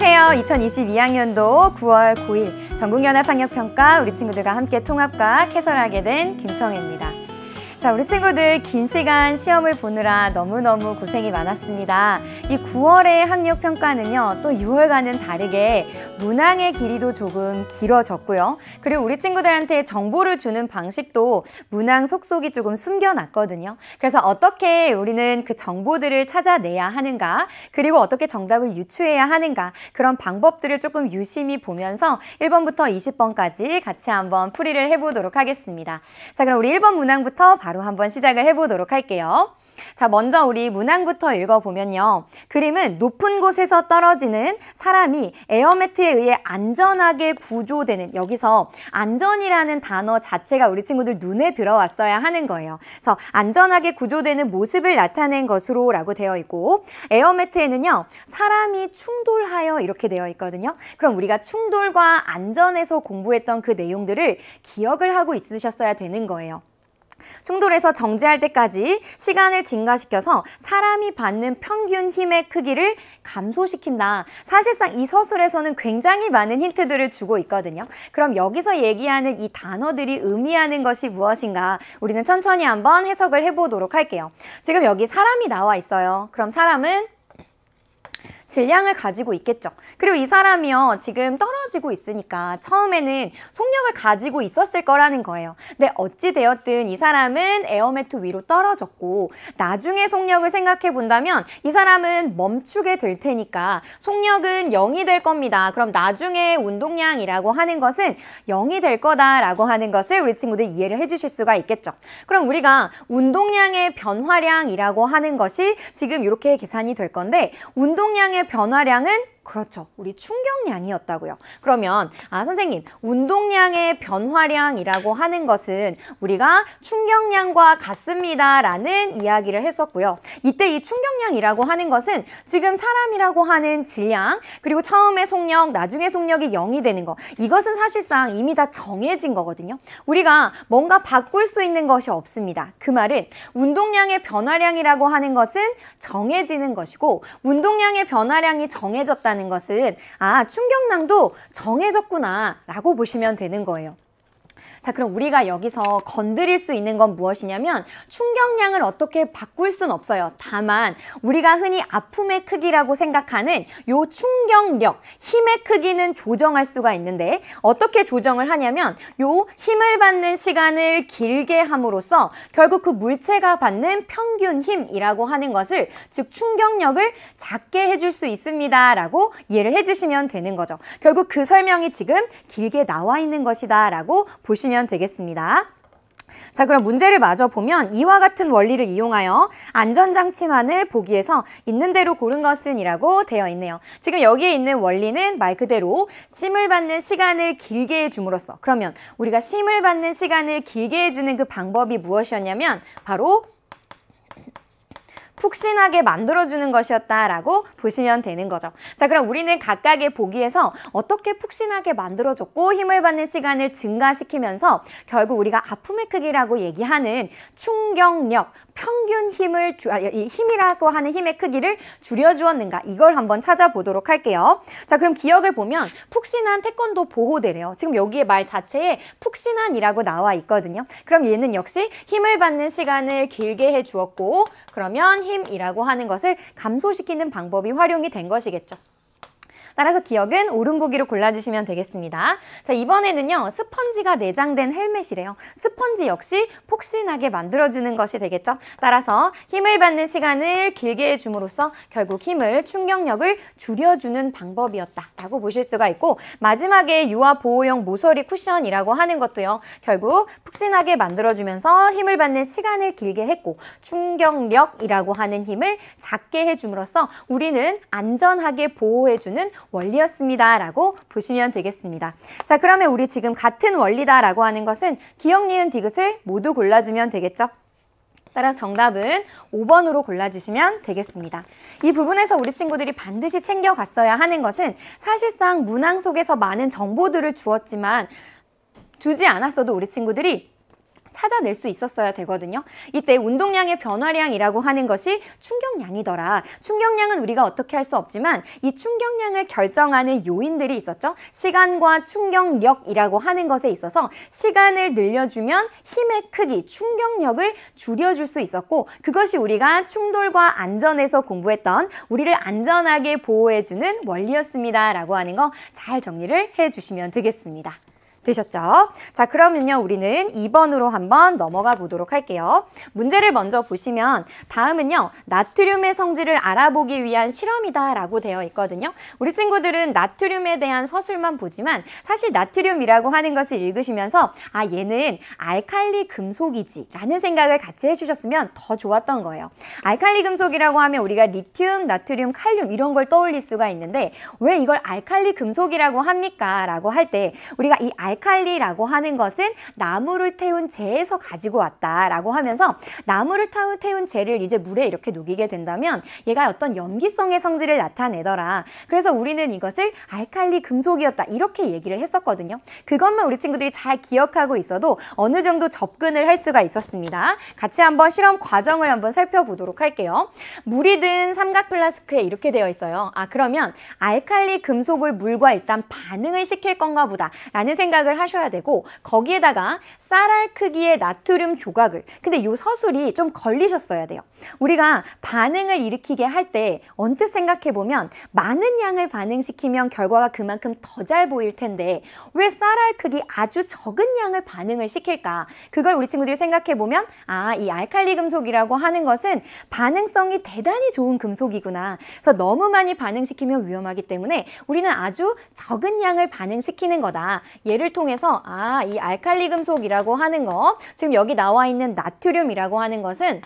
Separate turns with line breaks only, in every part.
안녕하세요. 2022학년도 9월 9일 전국연합학력평가 우리 친구들과 함께 통합과 해설하게 된 김청혜입니다. 자, 우리 친구들 긴 시간 시험을 보느라 너무너무 고생이 많았습니다. 이 9월의 학력 평가는요, 또 6월과는 다르게 문항의 길이도 조금 길어졌고요. 그리고 우리 친구들한테 정보를 주는 방식도 문항 속속이 조금 숨겨놨거든요. 그래서 어떻게 우리는 그 정보들을 찾아내야 하는가, 그리고 어떻게 정답을 유추해야 하는가, 그런 방법들을 조금 유심히 보면서 1번부터 20번까지 같이 한번 풀이를 해보도록 하겠습니다. 자, 그럼 우리 1번 문항부터 바로 한번 시작을 해보도록 할게요. 자, 먼저 우리 문항부터 읽어보면요. 그림은 높은 곳에서 떨어지는 사람이 에어매트에 의해 안전하게 구조되는 여기서 안전이라는 단어 자체가 우리 친구들 눈에 들어왔어야 하는 거예요. 그래서 안전하게 구조되는 모습을 나타낸 것으로 라고 되어 있고 에어매트에는요. 사람이 충돌하여 이렇게 되어 있거든요. 그럼 우리가 충돌과 안전에서 공부했던 그 내용들을 기억을 하고 있으셨어야 되는 거예요. 충돌에서 정지할 때까지 시간을 증가시켜서 사람이 받는 평균 힘의 크기를 감소시킨다. 사실상 이 서술에서는 굉장히 많은 힌트들을 주고 있거든요. 그럼 여기서 얘기하는 이 단어들이 의미하는 것이 무엇인가 우리는 천천히 한번 해석을 해보도록 할게요. 지금 여기 사람이 나와 있어요. 그럼 사람은 질량을 가지고 있겠죠. 그리고 이 사람이요. 지금 떨어지고 있으니까 처음에는 속력을 가지고 있었을 거라는 거예요. 근데 어찌 되었든 이 사람은 에어매트 위로 떨어졌고 나중에 속력을 생각해 본다면 이 사람은 멈추게 될 테니까 속력은 0이 될 겁니다. 그럼 나중에 운동량이라고 하는 것은 0이 될 거다라고 하는 것을 우리 친구들 이해를 해주실 수가 있겠죠. 그럼 우리가 운동량의 변화량이라고 하는 것이 지금 이렇게 계산이 될 건데 운동량의 변화량은 그렇죠. 우리 충격량이었다고요. 그러면 아 선생님 운동량의 변화량이라고 하는 것은 우리가 충격량과 같습니다 라는 이야기를 했었고요. 이때 이 충격량이라고 하는 것은 지금 사람이라고 하는 질량 그리고 처음에 속력 나중에 속력이 0이 되는 거 이것은 사실상 이미 다 정해진 거거든요. 우리가 뭔가 바꿀 수 있는 것이 없습니다. 그 말은 운동량의 변화량이라고 하는 것은 정해지는 것이고 운동량의 변화량이 정해졌다는 것은 아, 충격낭도 정해졌구나 라고 보시면 되는 거예요. 자, 그럼 우리가 여기서 건드릴 수 있는 건 무엇이냐면 충격량을 어떻게 바꿀 순 없어요. 다만 우리가 흔히 아픔의 크기라고 생각하는 요 충격력, 힘의 크기는 조정할 수가 있는데 어떻게 조정을 하냐면 요 힘을 받는 시간을 길게 함으로써 결국 그 물체가 받는 평균 힘이라고 하는 것을 즉 충격력을 작게 해줄 수 있습니다 라고 이해를 해주시면 되는 거죠. 결국 그 설명이 지금 길게 나와 있는 것이다 라고 보시면 해시면 되겠습니다. 자 그럼 문제를 마저 보면 이와 같은 원리를 이용하여 안전장치만을 보기에서 있는 대로 고른 것은 이라고 되어 있네요. 지금 여기에 있는 원리는 말 그대로 심을 받는 시간을 길게 해줌으로써 그러면 우리가 심을 받는 시간을 길게 해주는 그 방법이 무엇이었냐면 바로 푹신하게 만들어주는 것이었다라고 보시면 되는 거죠. 자 그럼 우리는 각각의 보기에서 어떻게 푹신하게 만들어줬고 힘을 받는 시간을 증가시키면서 결국 우리가 아픔의 크기라고 얘기하는 충격력, 평균 힘을 주, 아, 힘이라고 하는 힘의 크기를 줄여주었는가 이걸 한번 찾아보도록 할게요. 자 그럼 기억을 보면 푹신한 태권도 보호대래요. 지금 여기에 말 자체에 푹신한이라고 나와 있거든요. 그럼 얘는 역시 힘을 받는 시간을 길게 해주었고 그러면 힘이라고 하는 것을 감소시키는 방법이 활용이 된 것이겠죠. 따라서 기억은 오른보기로 골라주시면 되겠습니다. 자 이번에는요. 스펀지가 내장된 헬멧이래요. 스펀지 역시 폭신하게 만들어주는 것이 되겠죠. 따라서 힘을 받는 시간을 길게 해줌으로써 결국 힘을 충격력을 줄여주는 방법이었다라고 보실 수가 있고 마지막에 유아 보호용 모서리 쿠션이라고 하는 것도요. 결국 폭신하게 만들어주면서 힘을 받는 시간을 길게 했고 충격력이라고 하는 힘을 작게 해줌으로써 우리는 안전하게 보호해주는 원리였습니다. 라고 보시면 되겠습니다. 자, 그러면 우리 지금 같은 원리다 라고 하는 것은 기억, 니은, 디귿을 모두 골라주면 되겠죠? 따라서 정답은 5번으로 골라주시면 되겠습니다. 이 부분에서 우리 친구들이 반드시 챙겨갔어야 하는 것은 사실상 문항 속에서 많은 정보들을 주었지만 주지 않았어도 우리 친구들이 찾아낼 수 있었어야 되거든요. 이때 운동량의 변화량이라고 하는 것이 충격량이더라. 충격량은 우리가 어떻게 할 수 없지만 이 충격량을 결정하는 요인들이 있었죠. 시간과 충격력이라고 하는 것에 있어서 시간을 늘려주면 힘의 크기, 충격력을 줄여줄 수 있었고 그것이 우리가 충돌과 안전에서 공부했던 우리를 안전하게 보호해주는 원리였습니다. 라고 하는 거 잘 정리를 해주시면 되겠습니다. 되셨죠? 자, 그러면요. 우리는 2번으로 한번 넘어가 보도록 할게요. 문제를 먼저 보시면 다음은요. 나트륨의 성질을 알아보기 위한 실험이다 라고 되어 있거든요. 우리 친구들은 나트륨에 대한 서술만 보지만 사실 나트륨이라고 하는 것을 읽으시면서 아, 얘는 알칼리 금속이지 라는 생각을 같이 해주셨으면 더 좋았던 거예요. 알칼리 금속이라고 하면 우리가 리튬, 나트륨, 칼륨 이런 걸 떠올릴 수가 있는데 왜 이걸 알칼리 금속이라고 합니까? 라고 할 때 우리가 이 알칼리 알칼리라고 하는 것은 나무를 태운 재에서 가지고 왔다라고 하면서 나무를 태운 재를 이제 물에 이렇게 녹이게 된다면 얘가 어떤 염기성의 성질을 나타내더라. 그래서 우리는 이것을 알칼리 금속이었다 이렇게 얘기를 했었거든요. 그것만 우리 친구들이 잘 기억하고 있어도 어느 정도 접근을 할 수가 있었습니다. 같이 한번 실험 과정을 한번 살펴보도록 할게요. 물이 든 삼각 플라스크에 이렇게 되어 있어요. 아 그러면 알칼리 금속을 물과 일단 반응을 시킬 건가 보다 라는 생각 생각을 하셔야 되고 거기에다가 쌀알 크기의 나트륨 조각을 근데 요 서술이 좀 걸리셨어야 돼요. 우리가 반응을 일으키게 할 때 언뜻 생각해보면 많은 양을 반응시키면 결과가 그만큼 더 잘 보일 텐데 왜 쌀알 크기 아주 적은 양을 반응을 시킬까? 그걸 우리 친구들이 생각해보면 아, 이 알칼리 금속이라고 하는 것은 반응성이 대단히 좋은 금속이구나. 그래서 너무 많이 반응시키면 위험하기 때문에 우리는 아주 적은 양을 반응시키는 거다. 예를 연구를 통해서 아, 이 알칼리 금속이라고 하는 거, 지금 여기 나와 있는 나트륨이라고 하는 것은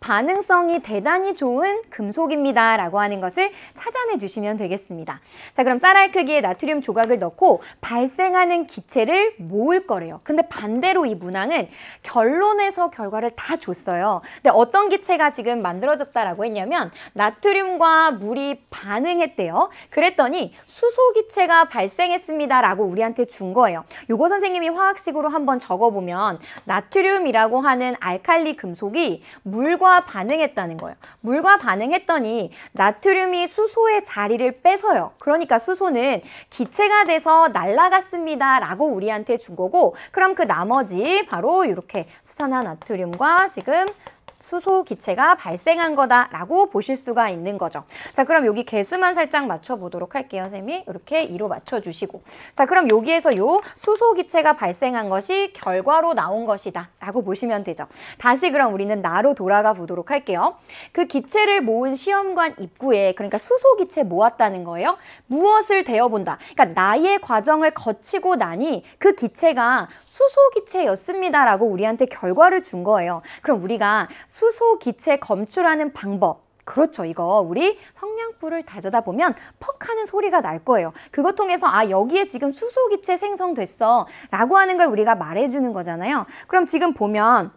반응성이 대단히 좋은 금속입니다. 라고 하는 것을 찾아내 주시면 되겠습니다. 자 그럼 쌀알 크기의 나트륨 조각을 넣고 발생하는 기체를 모을 거래요. 근데 반대로 이 문항은 결론에서 결과를 다 줬어요. 근데 어떤 기체가 지금 만들어졌다라고 했냐면 나트륨과 물이 반응했대요. 그랬더니 수소 기체가 발생했습니다라고 우리한테 준 거예요. 요거 선생님이 화학식으로 한번 적어보면 나트륨이라고 하는 알칼리 금속이 물과 물과 반응했다는 거예요. 물과 반응했더니 나트륨이 수소의 자리를 뺏어요. 그러니까 수소는 기체가 돼서 날아갔습니다. 라고 우리한테 준 거고 그럼 그 나머지 바로 이렇게 수산화 나트륨과 지금 수소 기체가 발생한 거다라고 보실 수가 있는 거죠. 자, 그럼 여기 개수만 살짝 맞춰보도록 할게요, 쌤이. 이렇게 2로 맞춰주시고. 자, 그럼 여기에서 요 수소 기체가 발생한 것이 결과로 나온 것이다 라고 보시면 되죠. 다시 그럼 우리는 나로 돌아가 보도록 할게요. 그 기체를 모은 시험관 입구에 그러니까 수소 기체 모았다는 거예요. 무엇을 대어본다. 그러니까 나의 과정을 거치고 나니 그 기체가 수소 기체였습니다라고 우리한테 결과를 준 거예요. 그럼 우리가 수소 기체 검출하는 방법 그렇죠. 이거 우리 성냥불을 다져다 보면 퍽 하는 소리가 날 거예요. 그거 통해서 아 여기에 지금 수소기체 생성됐어 라고 하는 걸 우리가 말해주는 거잖아요. 그럼 지금 보면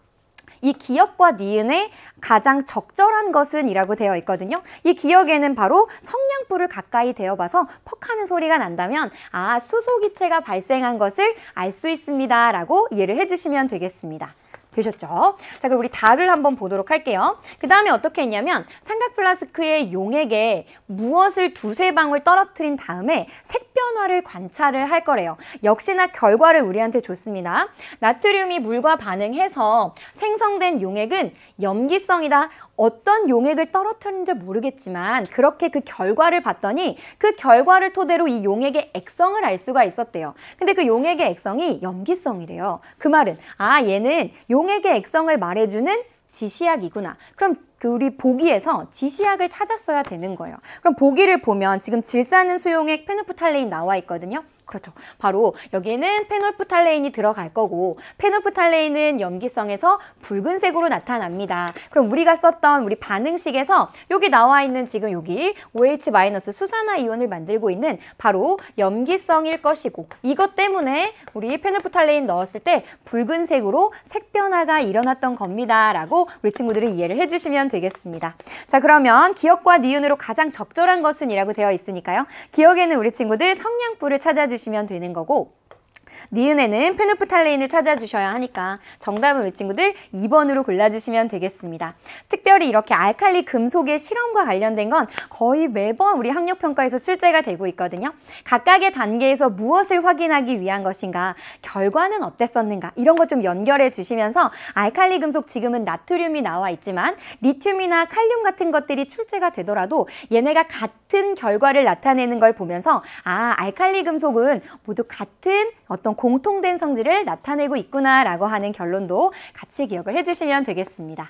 이 기억과 니은의 가장 적절한 것은 이라고 되어 있거든요. 이 기억에는 바로 성냥불을 가까이 대어봐서 퍽 하는 소리가 난다면 아 수소기체가 발생한 것을 알 수 있습니다 라고 이해를 해주시면 되겠습니다. 되셨죠? 자, 그럼 우리 답을 한번 보도록 할게요. 그 다음에 어떻게 했냐면 삼각 플라스크의 용액에 무엇을 두세 방울 떨어뜨린 다음에 색 변화를 관찰을 할 거래요. 역시나 결과를 우리한테 줬습니다. 나트륨이 물과 반응해서 생성된 용액은 염기성이다. 어떤 용액을 떨어뜨린지 모르겠지만 그렇게 그 결과를 봤더니 그 결과를 토대로 이 용액의 액성을 알 수가 있었대요. 근데 그 용액의 액성이 염기성이래요. 그 말은 아 얘는 용액의 액성을 말해주는 지시약이구나. 그럼 그 우리 보기에서 지시약을 찾았어야 되는 거예요. 그럼 보기를 보면 지금 질산은 수용액 페노프탈레인 나와 있거든요. 그렇죠. 바로 여기에는 페놀프탈레인이 들어갈 거고 페놀프탈레인은 염기성에서 붉은색으로 나타납니다. 그럼 우리가 썼던 우리 반응식에서 여기 나와 있는 지금 여기 OH- 수산화 이온을 만들고 있는 바로 염기성일 것이고 이것 때문에 우리 페놀프탈레인 넣었을 때 붉은색으로 색변화가 일어났던 겁니다. 라고 우리 친구들은 이해를 해주시면 되겠습니다. 자 그러면 기억과 니은으로 가장 적절한 것은 이라고 되어 있으니까요. 기억에는 우리 친구들 성냥불을 찾아주 맞춰주시면 되는 거고 니은에는 페누프탈레인을 찾아주셔야 하니까 정답은 우리 친구들 2번으로 골라주시면 되겠습니다. 특별히 이렇게 알칼리 금속의 실험과 관련된 건 거의 매번 우리 학력평가에서 출제가 되고 있거든요. 각각의 단계에서 무엇을 확인하기 위한 것인가, 결과는 어땠었는가 이런 것 좀 연결해 주시면서 알칼리 금속 지금은 나트륨이 나와 있지만 리튬이나 칼륨 같은 것들이 출제가 되더라도 얘네가 같은 같은 결과를 나타내는 걸 보면서 아 알칼리 금속은 모두 같은 어떤 공통된 성질을 나타내고 있구나라고 하는 결론도 같이 기억을 해주시면 되겠습니다.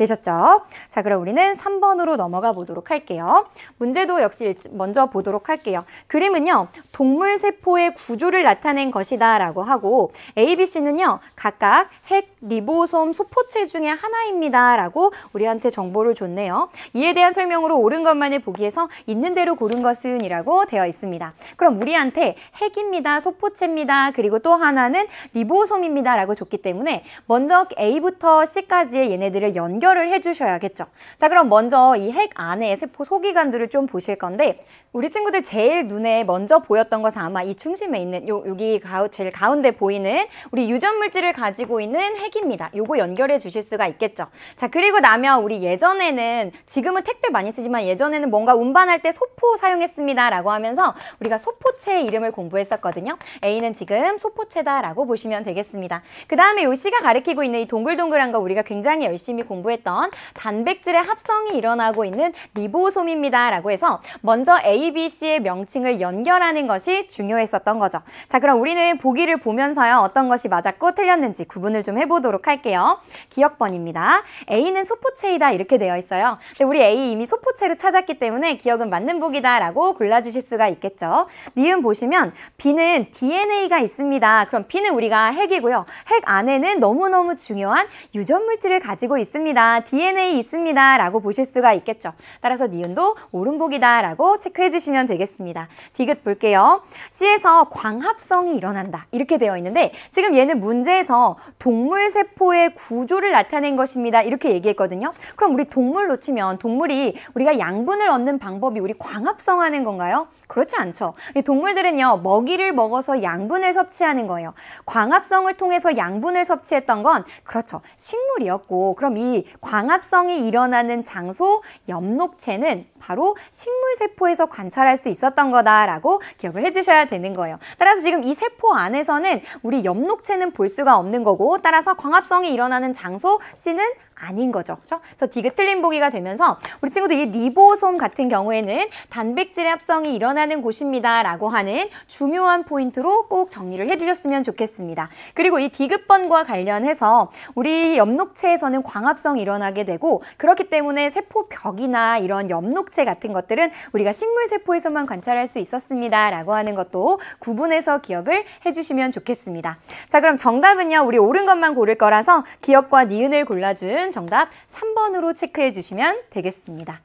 되셨죠? 자, 그럼 우리는 3번으로 넘어가 보도록 할게요. 문제도 역시 먼저 보도록 할게요. 그림은요. 동물 세포의 구조를 나타낸 것이다 라고 하고 A, B, C는요. 각각 핵, 리보솜, 소포체 중에 하나입니다 라고 우리한테 정보를 줬네요. 이에 대한 설명으로 옳은 것만을 보기에서 있는 대로 고른 것은 이라고 되어 있습니다. 그럼 우리한테 핵입니다, 소포체입니다, 그리고 또 하나는 리보솜입니다 라고 줬기 때문에 먼저 A부터 C까지의 얘네들을 연결 분별을 해주셔야겠죠. 자, 그럼 먼저 이 핵 안에 세포 소기관들을 좀 보실 건데 우리 친구들 제일 눈에 먼저 보였던 것은 아마 이 중심에 있는 요, 여기 가, 제일 가운데 보이는 우리 유전 물질을 가지고 있는 핵입니다. 요거 연결해 주실 수가 있겠죠. 자, 그리고 나면 우리 예전에는 지금은 택배 많이 쓰지만 예전에는 뭔가 운반할 때 소포 사용했습니다. 라고 하면서 우리가 소포체 이름을 공부했었거든요. A는 지금 소포체다라고 보시면 되겠습니다. 그 다음에 요 C가 가리키고 있는 이 동글동글한 거 우리가 굉장히 열심히 공부 연구했던 단백질의 합성이 일어나고 있는 리보솜입니다. 라고 해서 먼저 A, B, C의 명칭을 연결하는 것이 중요했었던 거죠. 자 그럼 우리는 보기를 보면서요. 어떤 것이 맞았고 틀렸는지 구분을 좀 해보도록 할게요. 기억번입니다. A는 소포체이다 이렇게 되어 있어요. 근데 우리 A 이미 소포체로 찾았기 때문에 기억은 맞는 보기다 라고 골라주실 수가 있겠죠. 니은 보시면 B는 DNA가 있습니다. 그럼 B는 우리가 핵이고요. 핵 안에는 너무너무 중요한 유전물질을 가지고 있습니다. 있습니다. DNA 있습니다. 라고 보실 수가 있겠죠. 따라서 니은도 오른복이다 라고 체크해 주시면 되겠습니다. 디귿 볼게요. C에서 광합성이 일어난다. 이렇게 되어 있는데 지금 얘는 문제에서 동물 세포의 구조를 나타낸 것입니다. 이렇게 얘기했거든요. 그럼 우리 동물 놓치면 동물이 우리가 양분을 얻는 방법이 우리 광합성하는 건가요? 그렇지 않죠. 동물들은요. 먹이를 먹어서 양분을 섭취하는 거예요. 광합성을 통해서 양분을 섭취했던 건 그렇죠. 식물이었고 그럼 이 광합성이 일어나는 장소 엽록체는 바로 식물세포에서 관찰할 수 있었던 거다라고 기억을 해주셔야 되는 거예요. 따라서 지금 이 세포 안에서는 우리 엽록체는 볼 수가 없는 거고 따라서 광합성이 일어나는 장소 C는 아닌 거죠. 그렇죠? 그래서 디귿틀린 보기가 되면서 우리 친구들 이 리보솜 같은 경우에는 단백질 합성이 일어나는 곳입니다. 라고 하는 중요한 포인트로 꼭 정리를 해주셨으면 좋겠습니다. 그리고 이 디귿번과 관련해서 우리 엽록체에서는 광합성이 일어나게 되고 그렇기 때문에 세포벽이나 이런 엽록체 같은 것들은 우리가 식물세포에서만 관찰할 수 있었습니다. 라고 하는 것도 구분해서 기억을 해주시면 좋겠습니다. 자 그럼 정답은요. 우리 옳은 것만 고를 거라서 기억과 니은을 골라준 정답 3번으로 체크해 주시면 되겠습니다.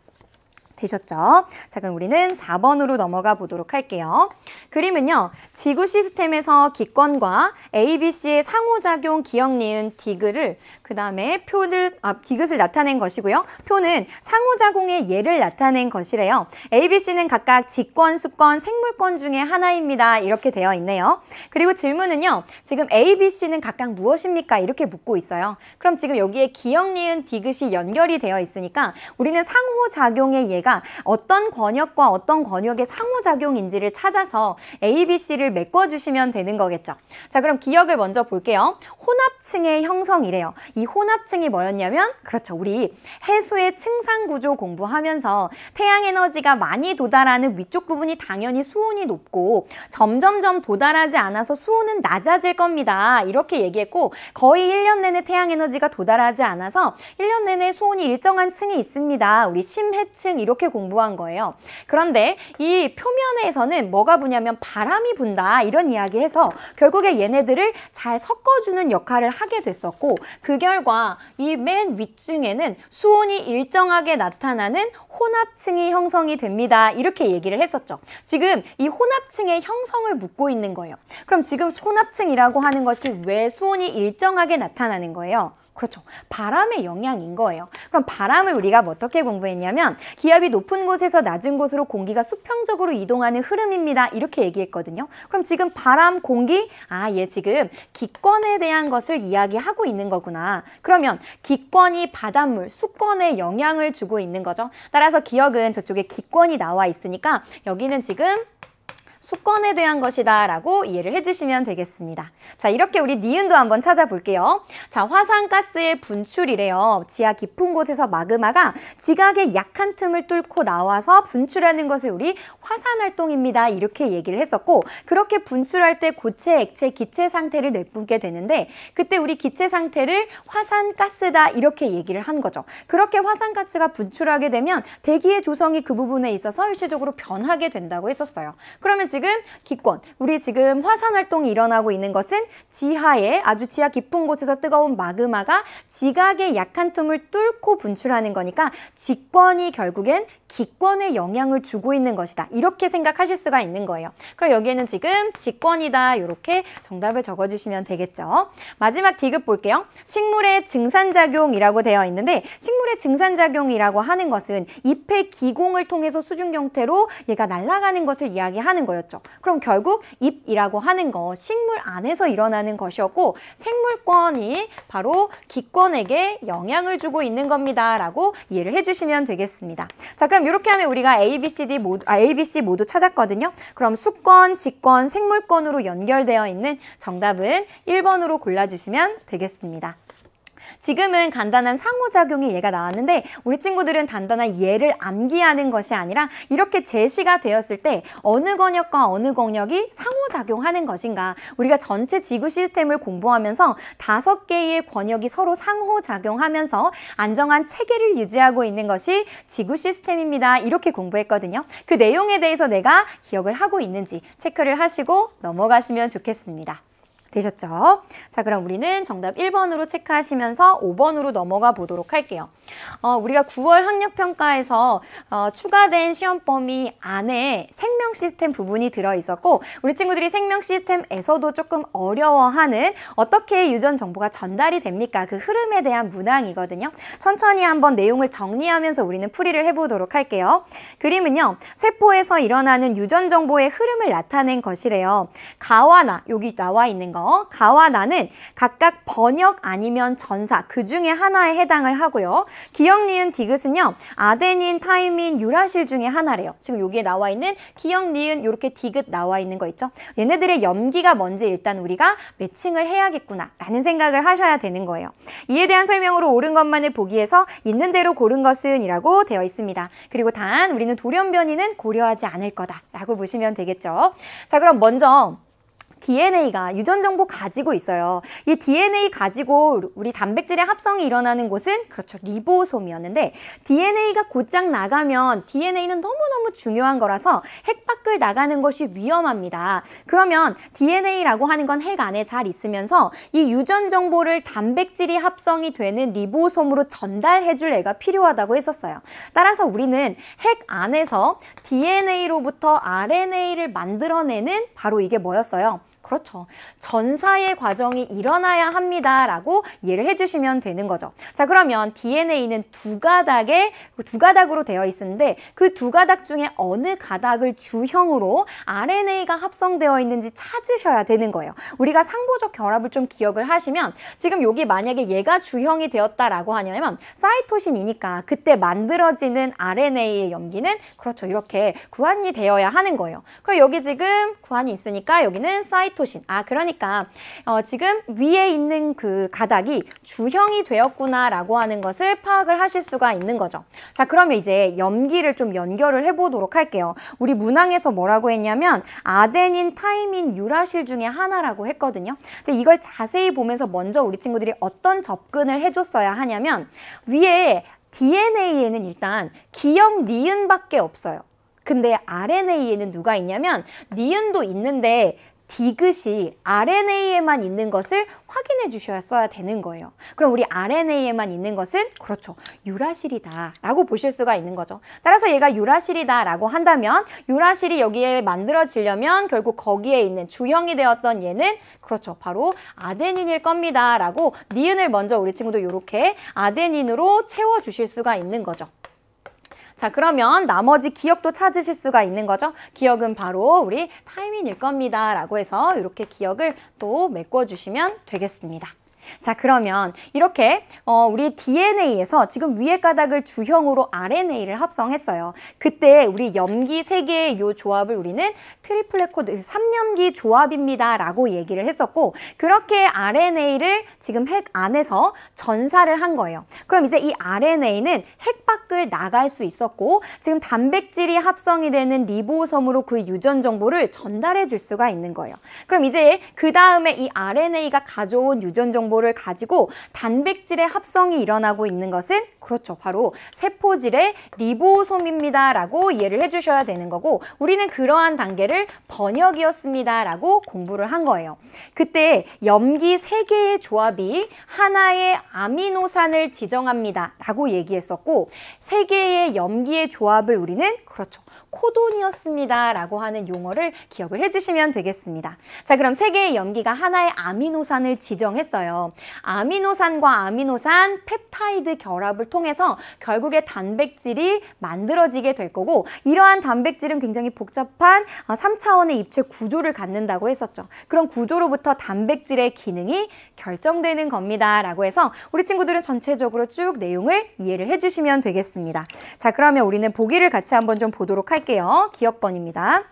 되셨죠? 자, 그럼 우리는 4번으로 넘어가 보도록 할게요. 그림은요, 지구 시스템에서 기권과 ABC의 상호작용 기억 니은 디귿을 그 다음에 표를, 아, 디귿을 나타낸 것이고요. 표는 상호작용의 예를 나타낸 것이래요. ABC는 각각 직권, 수권, 생물권 중에 하나입니다. 이렇게 되어 있네요. 그리고 질문은요, 지금 ABC는 각각 무엇입니까? 이렇게 묻고 있어요. 그럼 지금 여기에 기억 니은 디귿이 연결이 되어 있으니까 우리는 상호작용의 예 저희가 어떤 권역과 어떤 권역의 상호작용인지를 찾아서 A, B, C를 메꿔주시면 되는 거겠죠. 자, 그럼 기억을 먼저 볼게요. 혼합층의 형성이래요. 이 혼합층이 뭐였냐면 그렇죠. 우리 해수의 층상구조 공부하면서 태양에너지가 많이 도달하는 위쪽 부분이 당연히 수온이 높고 점점점 도달하지 않아서 수온은 낮아질 겁니다. 이렇게 얘기했고 거의 1년 내내 태양에너지가 도달하지 않아서 1년 내내 수온이 일정한 층이 있습니다. 우리 심해층 이렇게 이렇게 공부한 거예요. 그런데 이 표면에서는 뭐가 부냐면 바람이 분다 이런 이야기 해서 결국에 얘네들을 잘 섞어주는 역할을 하게 됐었고 그 결과 이 맨 위층에는 수온이 일정하게 나타나는 혼합층이 형성이 됩니다. 이렇게 얘기를 했었죠. 지금 이 혼합층의 형성을 묻고 있는 거예요. 그럼 지금 혼합층이라고 하는 것이 왜 수온이 일정하게 나타나는 거예요? 그렇죠. 바람의 영향인 거예요. 그럼 바람을 우리가 뭐 어떻게 공부했냐면 기압이 높은 곳에서 낮은 곳으로 공기가 수평적으로 이동하는 흐름입니다. 이렇게 얘기했거든요. 그럼 지금 바람, 공기, 아, 얘 지금 기권에 대한 것을 이야기하고 있는 거구나. 그러면 기권이 바닷물, 수권에 영향을 주고 있는 거죠. 따라서 기억은 저쪽에 기권이 나와 있으니까 여기는 지금 수권에 대한 것이다 라고 이해를 해주시면 되겠습니다. 자 이렇게 우리 니은도 한번 찾아볼게요. 자 화산가스의 분출이래요. 지하 깊은 곳에서 마그마가 지각의 약한 틈을 뚫고 나와서 분출하는 것을 우리 화산활동입니다. 이렇게 얘기를 했었고 그렇게 분출할 때 고체, 액체, 기체 상태를 내뿜게 되는데 그때 우리 기체 상태를 화산가스다 이렇게 얘기를 한 거죠. 그렇게 화산가스가 분출하게 되면 대기의 조성이 그 부분에 있어서 일시적으로 변하게 된다고 했었어요. 그러면 지금 기권, 우리 지금 화산 활동이 일어나고 있는 것은 지하에 아주 지하 깊은 곳에서 뜨거운 마그마가 지각의 약한 틈을 뚫고 분출하는 거니까 직권이 결국엔 기권에 영향을 주고 있는 것이다. 이렇게 생각하실 수가 있는 거예요. 그럼 여기에는 지금 직권이다 이렇게 정답을 적어주시면 되겠죠. 마지막 디귿 볼게요. 식물의 증산작용이라고 되어 있는데 식물의 증산작용이라고 하는 것은 잎의 기공을 통해서 수중 형태로 얘가 날아가는 것을 이야기하는 거였죠. 그럼 결국 잎이라고 하는 거 식물 안에서 일어나는 것이었고 생물권이 바로 기권에게 영향을 주고 있는 겁니다. 라고 이해를 해주시면 되겠습니다. 자 그럼 그 이렇게 하면 우리가 A, B, C, D 모두, 아, A, B, C 모두 찾았거든요. 그럼 수권, 직권, 생물권으로 연결되어 있는 정답은 1번으로 골라주시면 되겠습니다. 지금은 간단한 상호작용의 예가 나왔는데 우리 친구들은 단단한 예를 암기하는 것이 아니라 이렇게 제시가 되었을 때 어느 권역과 어느 권역이 상호작용하는 것인가 우리가 전체 지구 시스템을 공부하면서 다섯 개의 권역이 서로 상호작용하면서 안정한 체계를 유지하고 있는 것이 지구 시스템입니다. 이렇게 공부했거든요. 그 내용에 대해서 내가 기억을 하고 있는지 체크를 하시고 넘어가시면 좋겠습니다. 되셨죠? 자, 그럼 우리는 정답 1번으로 체크하시면서 5번으로 넘어가 보도록 할게요. 어, 우리가 9월 학력평가에서 어, 추가된 시험 범위 안에 생명 시스템 부분이 들어있었고 우리 친구들이 생명 시스템에서도 조금 어려워하는 어떻게 유전 정보가 전달이 됩니까? 그 흐름에 대한 문항이거든요. 천천히 한번 내용을 정리하면서 우리는 풀이를 해보도록 할게요. 그림은요. 세포에서 일어나는 유전 정보의 흐름을 나타낸 것이래요. 가와나 여기 나와 있는 거 가와 나는 각각 번역 아니면 전사 그 중에 하나에 해당을 하고요. 기역, 니은, 디귿은요. 아데닌, 타이민, 유라실 중에 하나래요. 지금 여기에 나와 있는 기역, 니은 이렇게 디귿 나와 있는 거 있죠. 얘네들의 염기가 뭔지 일단 우리가 매칭을 해야겠구나 라는 생각을 하셔야 되는 거예요. 이에 대한 설명으로 옳은 것만을 보기에서 있는 대로 고른 것은 이라고 되어 있습니다. 그리고 단 우리는 돌연변이는 고려하지 않을 거다라고 보시면 되겠죠. 자 그럼 먼저 DNA가 유전 정보 가지고 있어요. 이 DNA 가지고 우리 단백질의 합성이 일어나는 곳은 그렇죠. 리보솜이었는데 DNA가 곧장 나가면 DNA는 너무너무 중요한 거라서 핵 밖을 나가는 것이 위험합니다. 그러면 DNA라고 하는 건 핵 안에 잘 있으면서 이 유전 정보를 단백질이 합성이 되는 리보솜으로 전달해 줄 애가 필요하다고 했었어요. 따라서 우리는 핵 안에서 DNA로부터 RNA를 만들어내는 바로 이게 뭐였어요? 그렇죠. 전사의 과정이 일어나야 합니다라고 이해를 해주시면 되는 거죠. 자 그러면 DNA는 두 가닥에 두 가닥으로 되어 있는데 그 두 가닥 중에 어느 가닥을 주형으로 RNA가 합성되어 있는지 찾으셔야 되는 거예요. 우리가 상보적 결합을 좀 기억을 하시면 지금 여기 만약에 얘가 주형이 되었다라고 하냐면 사이토신이니까 그때 만들어지는 RNA의 염기는 그렇죠 이렇게 구안이 되어야 하는 거예요. 그럼 여기 지금 구안이 있으니까 여기는 사이토 스케토신. 아, 그러니까 어, 지금 위에 있는 그 가닥이 주형이 되었구나라고 하는 것을 파악을 하실 수가 있는 거죠. 자, 그러면 이제 염기를 좀 연결을 해보도록 할게요. 우리 문항에서 뭐라고 했냐면 아데닌, 타이민, 유라실 중에 하나라고 했거든요. 근데 이걸 자세히 보면서 먼저 우리 친구들이 어떤 접근을 해줬어야 하냐면 위에 DNA에는 일단 기역 니은밖에 없어요. 근데 RNA에는 누가 있냐면 니은도 있는데 디귿이 RNA에만 있는 것을 확인해 주셨어야 되는 거예요. 그럼 우리 RNA에만 있는 것은 그렇죠. 유라실이다 라고 보실 수가 있는 거죠. 따라서 얘가 유라실이다 라고 한다면 유라실이 여기에 만들어지려면 결국 거기에 있는 주형이 되었던 얘는 그렇죠. 바로 아데닌일 겁니다 라고 니은을 먼저 우리 친구도 이렇게 아데닌으로 채워 주실 수가 있는 거죠. 자, 그러면 나머지 기억도 찾으실 수가 있는 거죠. 기억은 바로 우리 타이밍일 겁니다. 라고 해서 이렇게 기억을 또 메꿔주시면 되겠습니다. 자 그러면 이렇게 어, 우리 DNA에서 지금 위에 가닥을 주형으로 RNA를 합성했어요. 그때 우리 염기 세개의요 조합을 우리는 트리플레 코드 삼염기 조합입니다 라고 얘기를 했었고 그렇게 RNA를 지금 핵 안에서 전사를 한 거예요. 그럼 이제 이 RNA는 핵 밖을 나갈 수 있었고 지금 단백질이 합성이 되는 리보섬으로 그 유전 정보를 전달해 줄 수가 있는 거예요. 그럼 이제 그 다음에 이 RNA가 가져온 유전 정보 정보를 가지고 단백질의 합성이 일어나고 있는 것은 그렇죠. 바로 세포질의 리보솜입니다. 라고 이해를 해주셔야 되는 거고 우리는 그러한 단계를 번역이었습니다. 라고 공부를 한 거예요. 그때 염기 세개의 조합이 하나의 아미노산을 지정합니다. 라고 얘기했었고 세개의 염기의 조합을 우리는 그렇죠. 코돈이었습니다. 라고 하는 용어를 기억을 해주시면 되겠습니다. 자, 그럼 세 개의 염기가 하나의 아미노산을 지정했어요. 아미노산과 아미노산, 펩타이드 결합을 통해서 결국에 단백질이 만들어지게 될 거고 이러한 단백질은 굉장히 복잡한 어, 삼차원의 입체 구조를 갖는다고 했었죠. 그런 구조로부터 단백질의 기능이 결정되는 겁니다. 라고 해서 우리 친구들은 전체적으로 쭉 내용을 이해를 해주시면 되겠습니다. 자, 그러면 우리는 보기를 같이 한번 좀 보도록 할게요. 할게요. 기억번입니다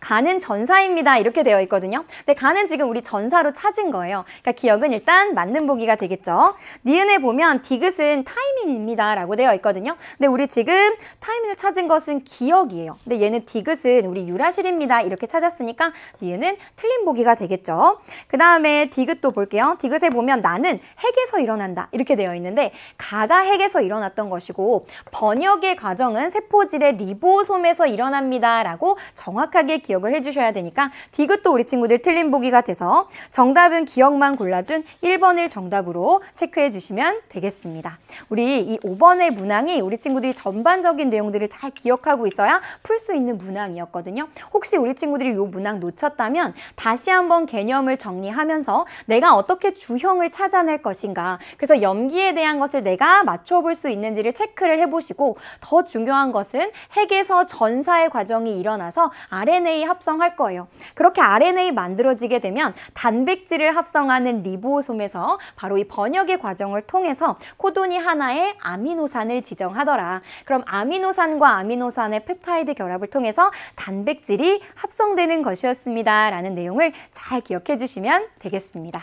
가는 전사입니다. 이렇게 되어 있거든요. 근데 가는 지금 우리 전사로 찾은 거예요. 그러니까 기억은 일단 맞는 보기가 되겠죠. 니은에 보면 디귿은 타이밍입니다. 라고 되어 있거든요. 근데 우리 지금 타이밍을 찾은 것은 기억이에요. 근데 얘는 디귿은 우리 유라실입니다. 이렇게 찾았으니까 니은은 틀린 보기가 되겠죠. 그 다음에 디귿도 볼게요. 디귿에 보면 나는 핵에서 일어난다. 이렇게 되어 있는데 가가 핵에서 일어났던 것이고 번역의 과정은 세포질의 리보솜에서 일어납니다. 라고 정확하게 정확하게 기억을 해주셔야 되니까 디귿도 우리 친구들 틀린 보기가 돼서 정답은 기억만 골라준 1번을 정답으로 체크해 주시면 되겠습니다. 우리 이 5번의 문항이 우리 친구들이 전반적인 내용들을 잘 기억하고 있어야 풀 수 있는 문항이었거든요. 혹시 우리 친구들이 이 문항 놓쳤다면 다시 한번 개념을 정리하면서 내가 어떻게 주형을 찾아낼 것인가 그래서 염기에 대한 것을 내가 맞춰볼 수 있는지를 체크를 해보시고 더 중요한 것은 핵에서 전사의 과정이 일어나서 아래 RNA 합성할 거예요. 그렇게 RNA 만들어지게 되면 단백질을 합성하는 리보솜에서 바로 이 번역의 과정을 통해서 코돈이 하나의 아미노산을 지정하더라. 그럼 아미노산과 아미노산의 펩타이드 결합을 통해서 단백질이 합성되는 것이었습니다. 라는 내용을 잘 기억해 주시면 되겠습니다.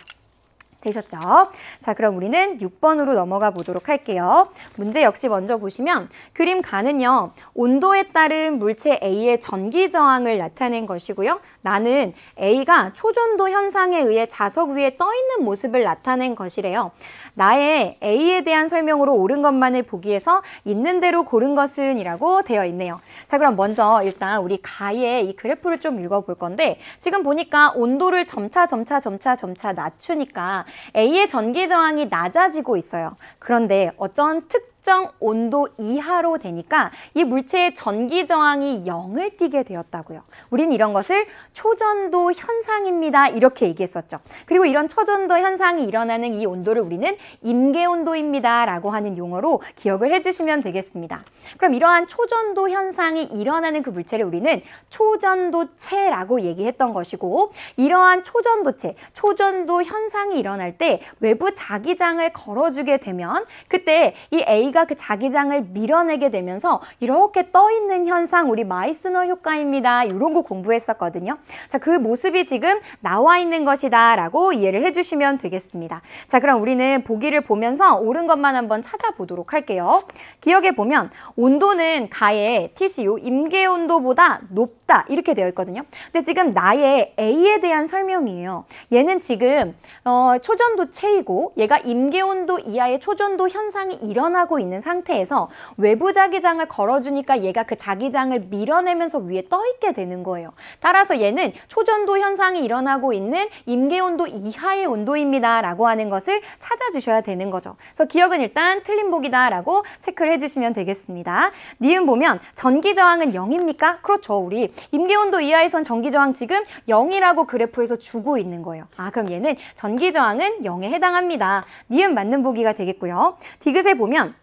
되셨죠? 자, 그럼 우리는 6번으로 넘어가 보도록 할게요. 문제 역시 먼저 보시면 그림 가는요. 온도에 따른 물체 A의 전기 저항을 나타낸 것이고요. 나는 A가 초전도 현상에 의해 자석 위에 떠 있는 모습을 나타낸 것이래요. 나의 A에 대한 설명으로 옳은 것만을 보기에서 있는 대로 고른 것은 이라고 되어 있네요. 자, 그럼 먼저 일단 우리 가의 이 그래프를 좀 읽어볼 건데 지금 보니까 온도를 점차 점차 점차 점차 낮추니까 A의 전기 저항이 낮아지고 있어요. 그런데 어떤 특 특정 온도 이하로 되니까 이 물체의 전기 저항이 0을 띠게 되었다고요. 우린 이런 것을 초전도 현상입니다. 이렇게 얘기했었죠. 그리고 이런 초전도 현상이 일어나는 이 온도를 우리는 임계온도입니다. 라고 하는 용어로 기억을 해주시면 되겠습니다. 그럼 이러한 초전도 현상이 일어나는 그 물체를 우리는 초전도체라고 얘기했던 것이고 이러한 초전도체, 초전도 현상이 일어날 때 외부 자기장을 걸어주게 되면 그때 이 A 우리가 그 자기장을 밀어내게 되면서 이렇게 떠 있는 현상 우리 마이스너 효과입니다. 이런 거 공부했었거든요. 자, 그 모습이 지금 나와 있는 것이다 라고 이해를 해주시면 되겠습니다. 자, 그럼 우리는 보기를 보면서 옳은 것만 한번 찾아보도록 할게요. 기억에 보면 온도는 가의 TCU 임계 온도보다 높 없다 이렇게 되어 있거든요. 근데 지금 나의 A에 대한 설명이에요. 얘는 지금 어, 초전도 체이고 얘가 임계온도 이하의 초전도 현상이 일어나고 있는 상태에서 외부 자기장을 걸어주니까 얘가 그 자기장을 밀어내면서 위에 떠있게 되는 거예요. 따라서 얘는 초전도 현상이 일어나고 있는 임계온도 이하의 온도입니다 라고 하는 것을 찾아주셔야 되는 거죠. 그래서 기억은 일단 틀린 보기다 라고 체크를 해주시면 되겠습니다. 니은 보면 전기저항은 0입니까? 그렇죠. 우리 임계온도 이하에선 전기저항 지금 0이라고 그래프에서 주고 있는 거예요. 아 그럼 얘는 전기저항은 0에 해당합니다. 니은 맞는 보기가 되겠고요. 디귿에 보면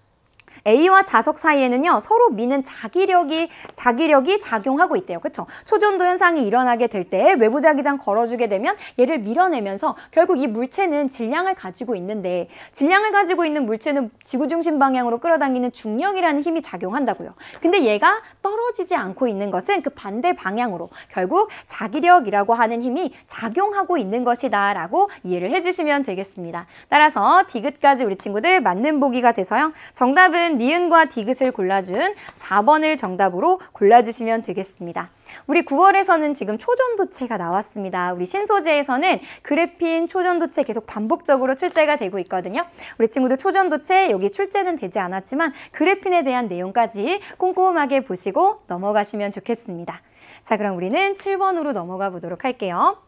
A와 자석 사이에는요 서로 미는 자기력이 자기력이 작용하고 있대요. 그렇죠? 초전도 현상이 일어나게 될 때 외부 자기장 걸어주게 되면 얘를 밀어내면서 결국 이 물체는 질량을 가지고 있는데 질량을 가지고 있는 물체는 지구 중심 방향으로 끌어당기는 중력이라는 힘이 작용한다고요. 근데 얘가 떨어지지 않고 있는 것은 그 반대 방향으로 결국 자기력이라고 하는 힘이 작용하고 있는 것이다 라고 이해를 해주시면 되겠습니다. 따라서 디귿까지 우리 친구들 맞는 보기가 돼서요. 정답은 있는 니은과 디귿을 골라준 4번을 정답으로 골라주시면 되겠습니다. 우리 9월에서는 지금 초전도체가 나왔습니다. 우리 신소재에서는 그래핀 초전도체 계속 반복적으로 출제가 되고 있거든요. 우리 친구들 초전도체 여기 출제는 되지 않았지만 그래핀에 대한 내용까지 꼼꼼하게 보시고 넘어가시면 좋겠습니다. 자 그럼 우리는 7번으로 넘어가 보도록 할게요.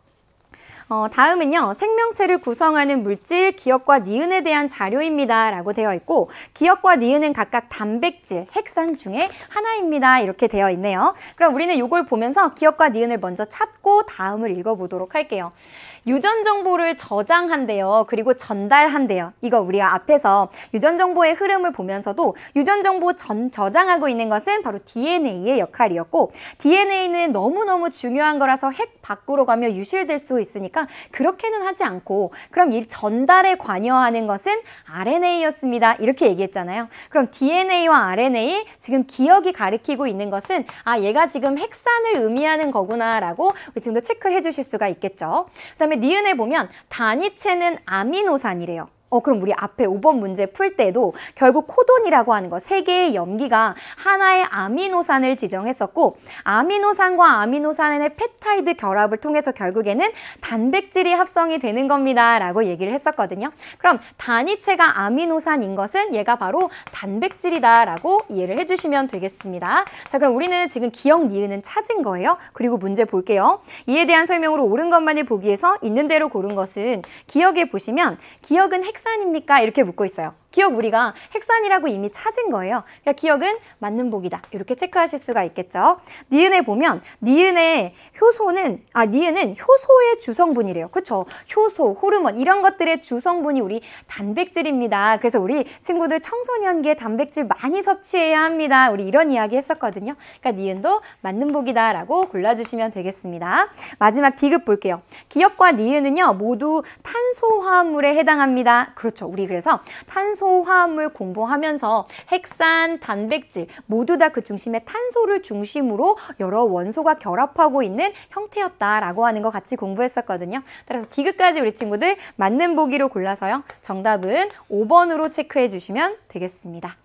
어, 다음은요. 생명체를 구성하는 물질, 기억과 니은에 대한 자료입니다. 라고 되어 있고 기억과 니은은 각각 단백질, 핵산 중에 하나입니다. 이렇게 되어 있네요. 그럼 우리는 이걸 보면서 기억과 니은을 먼저 찾고 다음을 읽어보도록 할게요. 유전 정보를 저장한대요. 그리고 전달한대요. 이거 우리가 앞에서 유전 정보의 흐름을 보면서도 유전 정보 전, 저장하고 있는 것은 바로 DNA의 역할이었고 DNA는 너무너무 중요한 거라서 핵 밖으로 가며 유실될 수 있으니까 그렇게는 하지 않고 그럼 이 전달에 관여하는 것은 RNA였습니다. 이렇게 얘기했잖아요. 그럼 DNA와 RNA 지금 기억이 가리키고 있는 것은 아 얘가 지금 핵산을 의미하는 거구나라고 우리 지금도 체크를 해주실 수가 있겠죠. 그다음에 다음에 니은에 보면 단위체는 아미노산이래요. 어 그럼 우리 앞에 5번 문제 풀 때도 결국 코돈이라고 하는 거 세 개의 염기가 하나의 아미노산을 지정했었고 아미노산과 아미노산의 펩타이드 결합을 통해서 결국에는 단백질이 합성이 되는 겁니다 라고 얘기를 했었거든요 그럼 단위체가 아미노산인 것은 얘가 바로 단백질이다 라고 이해를 해주시면 되겠습니다 자 그럼 우리는 지금 기억 니은은 찾은 거예요 그리고 문제 볼게요 이에 대한 설명으로 옳은 것만을 보기 위해서 있는 대로 고른 것은 기억에 보시면 기억은 핵 확산입니까? 이렇게 묻고 있어요. 기억 우리가 핵산이라고 이미 찾은 거예요. 그러니까 기억은 맞는 복이다. 이렇게 체크하실 수가 있겠죠. 니은에 보면 니은의 효소는 아 니은은 효소의 주성분이래요. 그렇죠? 효소, 호르몬 이런 것들의 주성분이 우리 단백질입니다. 그래서 우리 친구들 청소년기에 단백질 많이 섭취해야 합니다. 우리 이런 이야기 했었거든요. 그러니까 니은도 맞는 복이다라고 골라주시면 되겠습니다. 마지막 D급 볼게요. 기억과 니은은요 모두 탄소화합물에 해당합니다. 그렇죠. 우리 그래서 탄소 탄소화물 공부하면서 핵산, 단백질 모두 다 그중심에 탄소를 중심으로 여러 원소가 결합하고 있는 형태였다라고 하는 거 같이 공부했었거든요. 따라서 디귿까지 우리 친구들 맞는 보기로 골라서요. 정답은 5번으로 체크해 주시면 되겠습니다.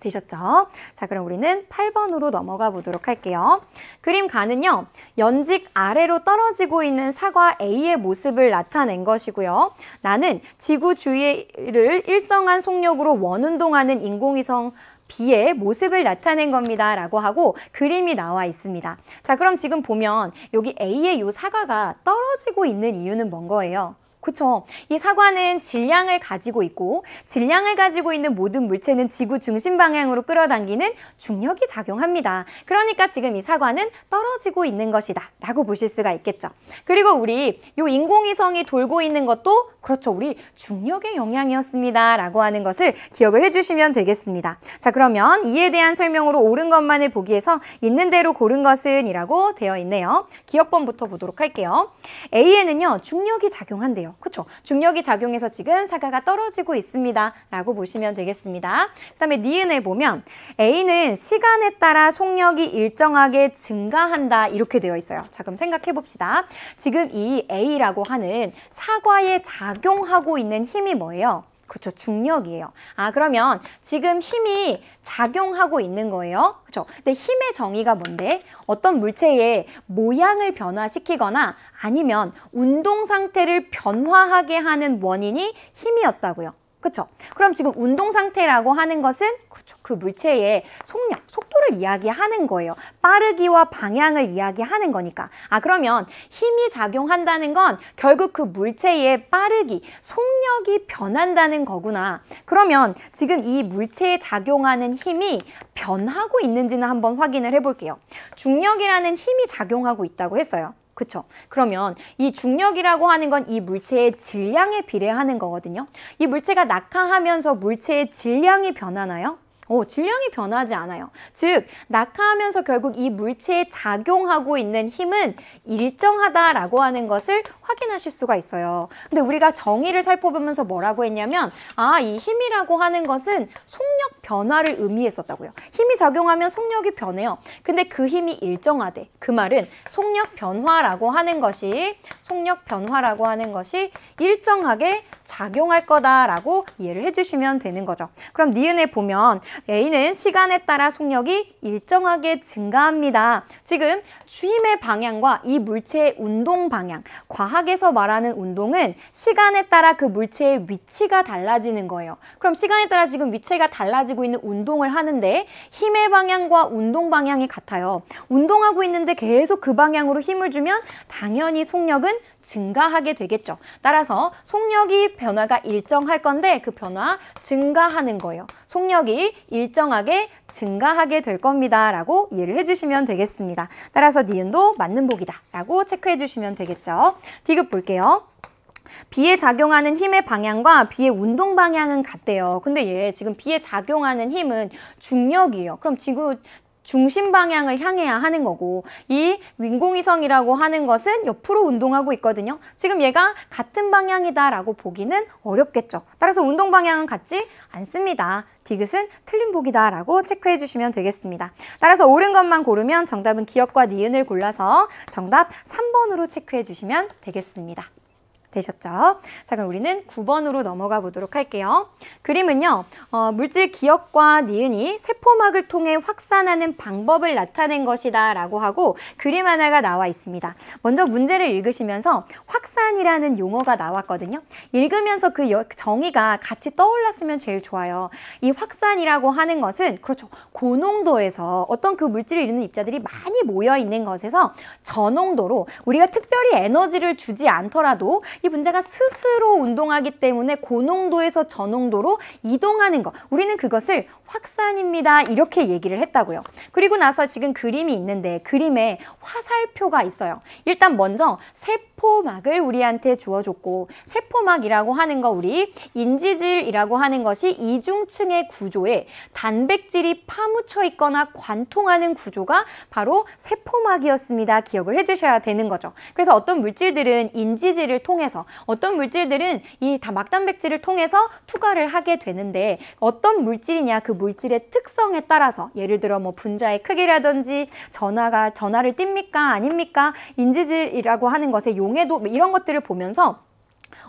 되셨죠? 자, 그럼 우리는 8번으로 넘어가 보도록 할게요. 그림 가는요. 연직 아래로 떨어지고 있는 사과 A의 모습을 나타낸 것이고요. 나는 지구 주위를 일정한 속력으로 원운동하는 인공위성 B의 모습을 나타낸 겁니다. 라고 하고 그림이 나와 있습니다. 자, 그럼 지금 보면 여기 A의 요 사과가 떨어지고 있는 이유는 뭔 거예요? 그렇죠. 이 사과는 질량을 가지고 있고 질량을 가지고 있는 모든 물체는 지구 중심 방향으로 끌어당기는 중력이 작용합니다. 그러니까 지금 이 사과는 떨어지고 있는 것이다 라고 보실 수가 있겠죠. 그리고 우리 이 인공위성이 돌고 있는 것도 그렇죠. 우리 중력의 영향이었습니다. 라고 하는 것을 기억을 해주시면 되겠습니다. 자, 그러면 이에 대한 설명으로 옳은 것만을 보기에서 있는 대로 고른 것은 이라고 되어 있네요. 기억번부터 보도록 할게요. A에는요. 중력이 작용한대요. 그렇죠. 중력이 작용해서 지금 사과가 떨어지고 있습니다. 라고 보시면 되겠습니다. 그 다음에 니은에 보면 A는 시간에 따라 속력이 일정하게 증가한다. 이렇게 되어 있어요. 자, 그럼 생각해 봅시다. 지금 이 A라고 하는 사과의 자 작용하고 있는 힘이 뭐예요? 그렇죠. 중력이에요. 아, 그러면 지금 힘이 작용하고 있는 거예요. 그렇죠. 근데 힘의 정의가 뭔데? 어떤 물체의 모양을 변화시키거나 아니면 운동 상태를 변화하게 하는 원인이 힘이었다고요. 그렇죠? 그럼 지금 운동 상태라고 하는 것은 그렇죠. 그 물체의 속력, 속도를 이야기하는 거예요. 빠르기와 방향을 이야기하는 거니까. 아 그러면 힘이 작용한다는 건 결국 그 물체의 빠르기, 속력이 변한다는 거구나. 그러면 지금 이 물체에 작용하는 힘이 변하고 있는지는 한번 확인을 해볼게요. 중력이라는 힘이 작용하고 있다고 했어요. 그렇죠? 그러면 이 중력이라고 하는 건 이 물체의 질량에 비례하는 거거든요. 이 물체가 낙하하면서 물체의 질량이 변하나요? 오, 질량이 변하지 않아요. 즉, 낙하하면서 결국 이 물체에 작용하고 있는 힘은 일정하다라고 하는 것을 확인하실 수가 있어요. 근데 우리가 정의를 살펴보면서 뭐라고 했냐면 아, 이 힘이라고 하는 것은 속력 변화를 의미했었다고요. 힘이 작용하면 속력이 변해요. 근데 그 힘이 일정하대. 그 말은 속력 변화라고 하는 것이 속력 변화라고 하는 것이 일정하게 작용할 거다라고 이해를 해주시면 되는 거죠. 그럼 니은에 보면 A는 시간에 따라 속력이 일정하게 증가합니다. 지금 주임의 방향과 이 물체의 운동 방향, 과학에서 말하는 운동은 시간에 따라 그 물체의 위치가 달라지는 거예요. 그럼 시간에 따라 지금 위치가 달라지고 있는 운동을 하는데 힘의 방향과 운동 방향이 같아요. 운동하고 있는데 계속 그 방향으로 힘을 주면 당연히 속력은 증가하게 되겠죠. 따라서 속력이 변화가 일정할 건데 그 변화 증가하는 거예요. 속력이 일정하게 증가하게 될 겁니다. 라고 이해를 해주시면 되겠습니다. 따라서 니은도 맞는 복이다. 라고 체크해 주시면 되겠죠. 디귿 볼게요. 비에 작용하는 힘의 방향과 비의 운동 방향은 같대요. 근데 얘 지금 비에 작용하는 힘은 중력이에요. 그럼 지구 중심 방향을 향해야 하는 거고 이 윈공위성이라고 하는 것은 옆으로 운동하고 있거든요. 지금 얘가 같은 방향이다라고 보기는 어렵겠죠. 따라서 운동 방향은 같지 않습니다. 디귿은 틀린 보기다라고 체크해 주시면 되겠습니다. 따라서 옳은 것만 고르면 정답은 기억과 니은을 골라서 정답 3번으로 체크해 주시면 되겠습니다. 되셨죠? 자, 그럼 우리는 9번으로 넘어가 보도록 할게요. 그림은요, 어, 물질 기억과 니은이 세포막을 통해 확산하는 방법을 나타낸 것이다 라고 하고 그림 하나가 나와 있습니다. 먼저 문제를 읽으시면서 확산이라는 용어가 나왔거든요. 읽으면서 그 여, 정의가 같이 떠올랐으면 제일 좋아요. 이 확산이라고 하는 것은, 그렇죠. 고농도에서 어떤 그 물질을 이루는 입자들이 많이 모여 있는 것에서 저농도로 우리가 특별히 에너지를 주지 않더라도 이 분자가 스스로 운동하기 때문에 고농도에서 저농도로 이동하는 것. 우리는 그것을 확산입니다. 이렇게 얘기를 했다고요. 그리고 나서 지금 그림이 있는데 그림에 화살표가 있어요. 일단 먼저 세포 세포막을 우리한테 주어줬고 세포막이라고 하는 거 우리 인지질이라고 하는 것이 이중층의 구조에 단백질이 파묻혀 있거나 관통하는 구조가 바로 세포막이었습니다. 기억을 해주셔야 되는 거죠. 그래서 어떤 물질들은 인지질을 통해서 어떤 물질들은 이 다 막단백질을 통해서 투과를 하게 되는데 어떤 물질이냐 그 물질의 특성에 따라서 예를 들어 뭐 분자의 크기라든지 전화가 전화를 띱니까 아닙니까 인지질이라고 하는 것의 용 동해도 이런 것들을 보면서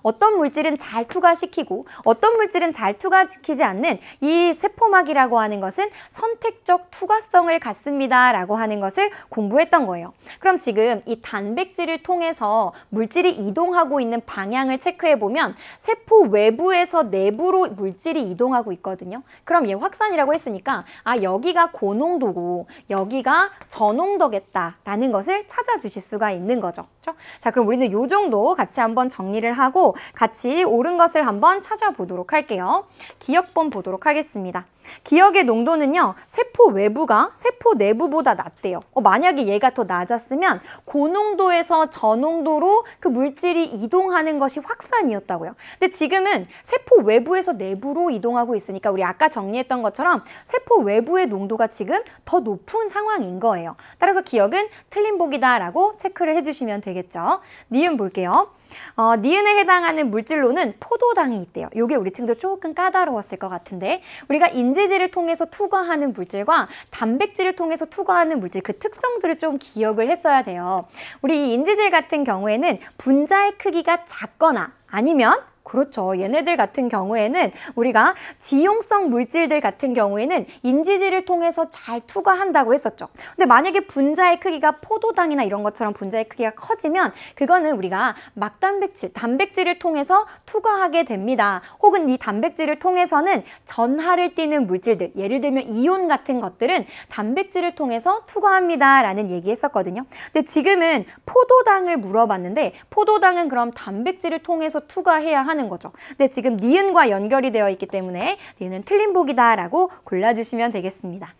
어떤 물질은 잘 투과시키고 어떤 물질은 잘 투과시키지 않는 이 세포막이라고 하는 것은 선택적 투과성을 갖습니다 라고 하는 것을 공부했던 거예요. 그럼 지금 이 단백질을 통해서 물질이 이동하고 있는 방향을 체크해보면 세포 외부에서 내부로 물질이 이동하고 있거든요. 그럼 얘 확산이라고 했으니까 아 여기가 고농도고 여기가 저농도겠다라는 것을 찾아주실 수가 있는 거죠. 그렇죠? 자 그럼 우리는 요 정도 같이 한번 정리를 하고 같이 옳은 것을 한번 찾아보도록 할게요. 기억본 보도록 하겠습니다. 기억의 농도는요. 세포 외부가 세포 내부보다 낮대요. 어, 만약에 얘가 더 낮았으면 고농도에서 그 저농도로 그 물질이 이동하는 것이 확산이었다고요. 근데 지금은 세포 외부에서 내부로 이동하고 있으니까 우리 아까 정리했던 것처럼 세포 외부의 농도가 지금 더 높은 상황인 거예요. 따라서 기억은 틀린 복이다라고 체크를 해주시면 되겠죠. 니은 볼게요. 어, 니은에 해당 해당하는 물질로는 포도당이 있대요. 요게 우리 친구들 조금 까다로웠을 것 같은데 우리가 인지질을 통해서 투과하는 물질과 단백질을 통해서 투과하는 물질 그 특성들을 좀 기억을 했어야 돼요. 우리 이 인지질 같은 경우에는 분자의 크기가 작거나 아니면 그렇죠. 얘네들 같은 경우에는 우리가 지용성 물질들 같은 경우에는 인지질을 통해서 잘 투과한다고 했었죠. 근데 만약에 분자의 크기가 포도당이나 이런 것처럼 분자의 크기가 커지면 그거는 우리가 막단백질, 단백질을 통해서 투과하게 됩니다. 혹은 이 단백질을 통해서는 전하를 띠는 물질들, 예를 들면 이온 같은 것들은 단백질을 통해서 투과합니다. 라는 얘기했었거든요. 근데 지금은 포도당을 물어봤는데 포도당은 그럼 단백질을 통해서 투과해야 하는 하는 거죠. 근데 지금 니은과 연결이 되어 있기 때문에 니은 틀린 복이다라고 골라주시면 되겠습니다.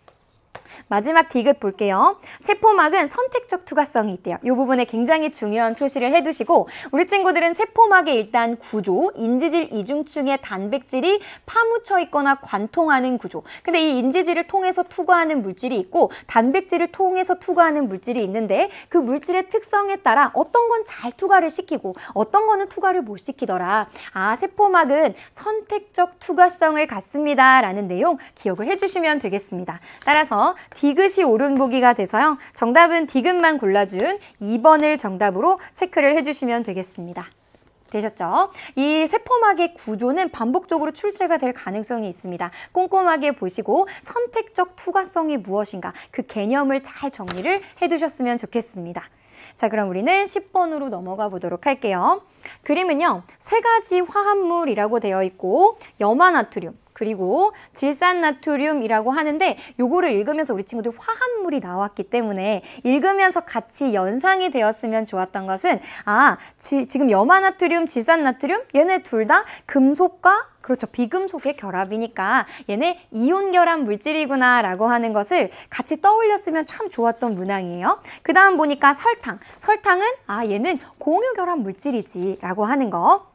마지막 디귿 볼게요. 세포막은 선택적 투과성이 있대요. 이 부분에 굉장히 중요한 표시를 해두시고 우리 친구들은 세포막의 일단 구조, 인지질 이중층의 단백질이 파묻혀 있거나 관통하는 구조. 근데 이 인지질을 통해서 투과하는 물질이 있고 단백질을 통해서 투과하는 물질이 있는데 그 물질의 특성에 따라 어떤 건 잘 투과를 시키고 어떤 거는 투과를 못 시키더라. 아, 세포막은 선택적 투과성을 갖습니다. 라는 내용 기억을 해주시면 되겠습니다. 따라서 디귿이 오른 보기가 돼서요. 정답은 디귿만 골라준 2번을 정답으로 체크를 해주시면 되겠습니다. 되셨죠? 이 세포막의 구조는 반복적으로 출제가 될 가능성이 있습니다. 꼼꼼하게 보시고 선택적 투과성이 무엇인가 그 개념을 잘 정리를 해두셨으면 좋겠습니다. 자 그럼 우리는 10번으로 넘어가 보도록 할게요. 그림은요. 세 가지 화합물이라고 되어 있고 염화나트륨, 그리고 질산나트륨이라고 하는데 요거를 읽으면서 우리 친구들 화합물이 나왔기 때문에 읽으면서 같이 연상이 되었으면 좋았던 것은 아 지, 지금 염화나트륨, 질산나트륨 얘네 둘 다 금속과 그렇죠. 비금속의 결합이니까 얘네 이온 결합 물질이구나 라고 하는 것을 같이 떠올렸으면 참 좋았던 문항이에요. 그 다음 보니까 설탕. 설탕은 아 얘는 공유 결합 물질이지 라고 하는 거.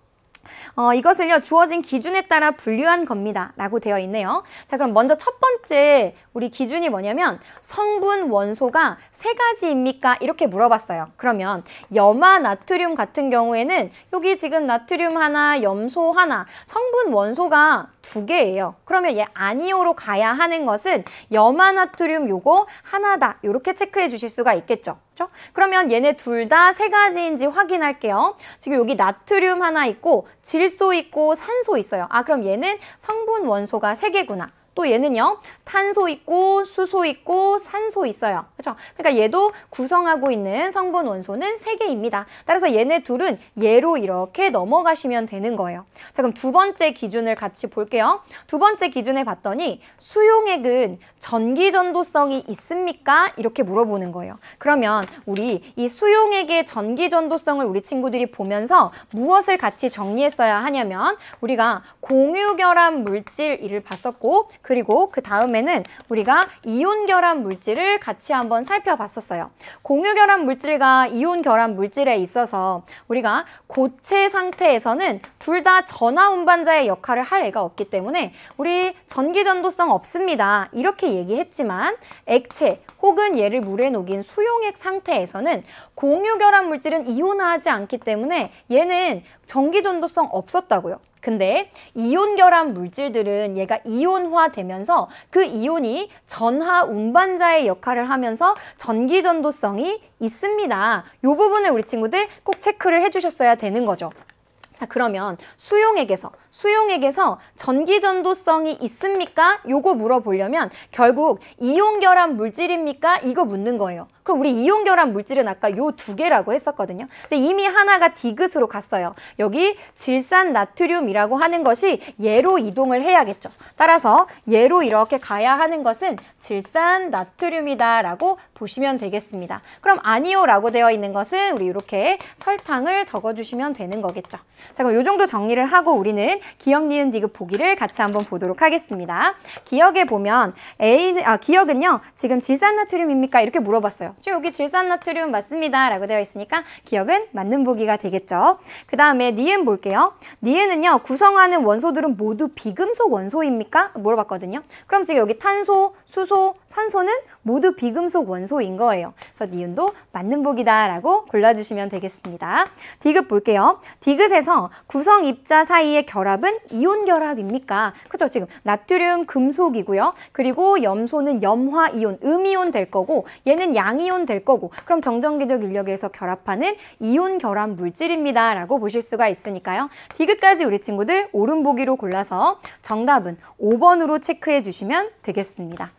어, 이것을요 주어진 기준에 따라 분류한 겁니다 라고 되어 있네요 자 그럼 먼저 첫 번째 우리 기준이 뭐냐면 성분 원소가 세 가지입니까 이렇게 물어봤어요 그러면 염화 나트륨 같은 경우에는 여기 지금 나트륨 하나 염소 하나 성분 원소가 두 개예요. 그러면 얘 아니오로 가야 하는 것은 염화나트륨 요거 하나다 이렇게 체크해 주실 수가 있겠죠. 그렇죠? 그러면 얘네 둘 다 세 가지인지 확인할게요. 지금 여기 나트륨 하나 있고 질소 있고 산소 있어요. 아 그럼 얘는 성분 원소가 세 개구나. 또 얘는요. 탄소 있고 수소 있고 산소 있어요. 그렇죠? 그러니까 얘도 구성하고 있는 성분 원소는 세개입니다 따라서 얘네 둘은 얘로 이렇게 넘어가시면 되는 거예요. 자 그럼 두 번째 기준을 같이 볼게요. 두 번째 기준에 봤더니 수용액은 전기전도성이 있습니까? 이렇게 물어보는 거예요. 그러면 우리 이 수용액의 전기전도성을 우리 친구들이 보면서 무엇을 같이 정리했어야 하냐면 우리가 공유결합 물질 일을 봤었고 그리고 그 다음에는 우리가 이온 결합 물질을 같이 한번 살펴봤었어요. 공유 결합 물질과 이온 결합 물질에 있어서 우리가 고체 상태에서는 둘 다 전하 운반자의 역할을 할 애가 없기 때문에 우리 전기 전도성 없습니다. 이렇게 얘기했지만 액체 혹은 얘를 물에 녹인 수용액 상태에서는 공유 결합 물질은 이온화하지 않기 때문에 얘는 전기 전도성 없었다고요. 근데 이온 결합 물질들은 얘가 이온화되면서 그 이온이 전하 운반자의 역할을 하면서 전기 전도성이 있습니다. 이 부분을 우리 친구들 꼭 체크를 해주셨어야 되는 거죠. 자 그러면 수용액에서 수용액에서 전기전도성이 있습니까? 요거 물어보려면 결국 이온결합 물질입니까? 이거 묻는 거예요. 그럼 우리 이온결합 물질은 아까 요 두 개라고 했었거든요. 근데 이미 하나가 디귿으로 갔어요. 여기 질산 나트륨이라고 하는 것이 예로 이동을 해야겠죠. 따라서 예로 이렇게 가야 하는 것은 질산 나트륨이다라고 보시면 되겠습니다. 그럼 아니요라고 되어 있는 것은 우리 이렇게 설탕을 적어주시면 되는 거겠죠. 자 그럼 요 정도 정리를 하고 우리는 기억 니은 디귿 보기를 같이 한번 보도록 하겠습니다. 기억에 보면 A, 아, 기억은요. 지금 질산나트륨입니까? 이렇게 물어봤어요. 지금 여기 질산나트륨 맞습니다. 라고 되어 있으니까 기억은 맞는 보기가 되겠죠. 그 다음에 니은 볼게요. 니은은요. 구성하는 원소들은 모두 비금속 원소입니까? 물어봤거든요. 그럼 지금 여기 탄소, 수소, 산소는 모두 비금속 원소인 거예요. 그래서 니은도 맞는 보기다라고 골라주시면 되겠습니다. 디귿 볼게요. 디귿에서 구성 입자 사이의 결합 결합은 이온 결합입니까? 그죠? 지금 나트륨 금속이고요. 그리고 염소는 염화 이온, 음이온 될 거고 얘는 양이온 될 거고 그럼 정전기적 인력에서 결합하는 이온 결합 물질입니다. 라고 보실 수가 있으니까요. 디귿까지 우리 친구들 오른 보기로 골라서 정답은 5번으로 체크해 주시면 되겠습니다.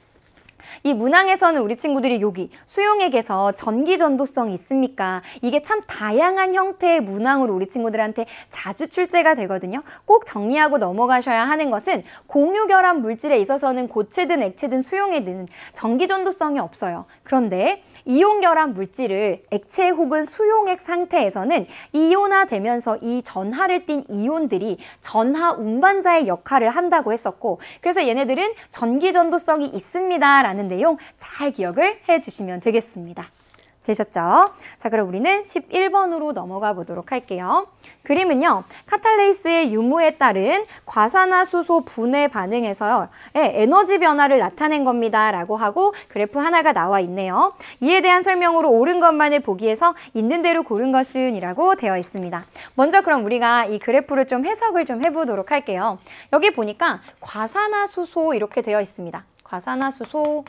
이 문항에서는 우리 친구들이 여기 수용액에서 전기 전도성이 있습니까? 이게 참 다양한 형태의 문항으로 우리 친구들한테 자주 출제가 되거든요. 꼭 정리하고 넘어가셔야 하는 것은 공유 결합 물질에 있어서는 고체든 액체든 수용에든 전기 전도성이 없어요. 그런데 이온결합 물질을 액체 혹은 수용액 상태에서는 이온화되면서 이 전하를 띤 이온들이 전하 운반자의 역할을 한다고 했었고 그래서 얘네들은 전기 전도성이 있습니다라는 내용 잘 기억을 해주시면 되겠습니다. 되셨죠? 자, 그럼 우리는 11번으로 넘어가 보도록 할게요. 그림은요. 카탈레이스의 유무에 따른 과산화수소 분해 반응에서 예, 에너지 변화를 나타낸 겁니다. 라고 하고 그래프 하나가 나와 있네요. 이에 대한 설명으로 옳은 것만을 보기에서 있는 대로 고른 것은 이라고 되어 있습니다. 먼저 그럼 우리가 이 그래프를 좀 해석을 좀 해보도록 할게요. 여기 보니까 과산화수소 이렇게 되어 있습니다. 과산화수소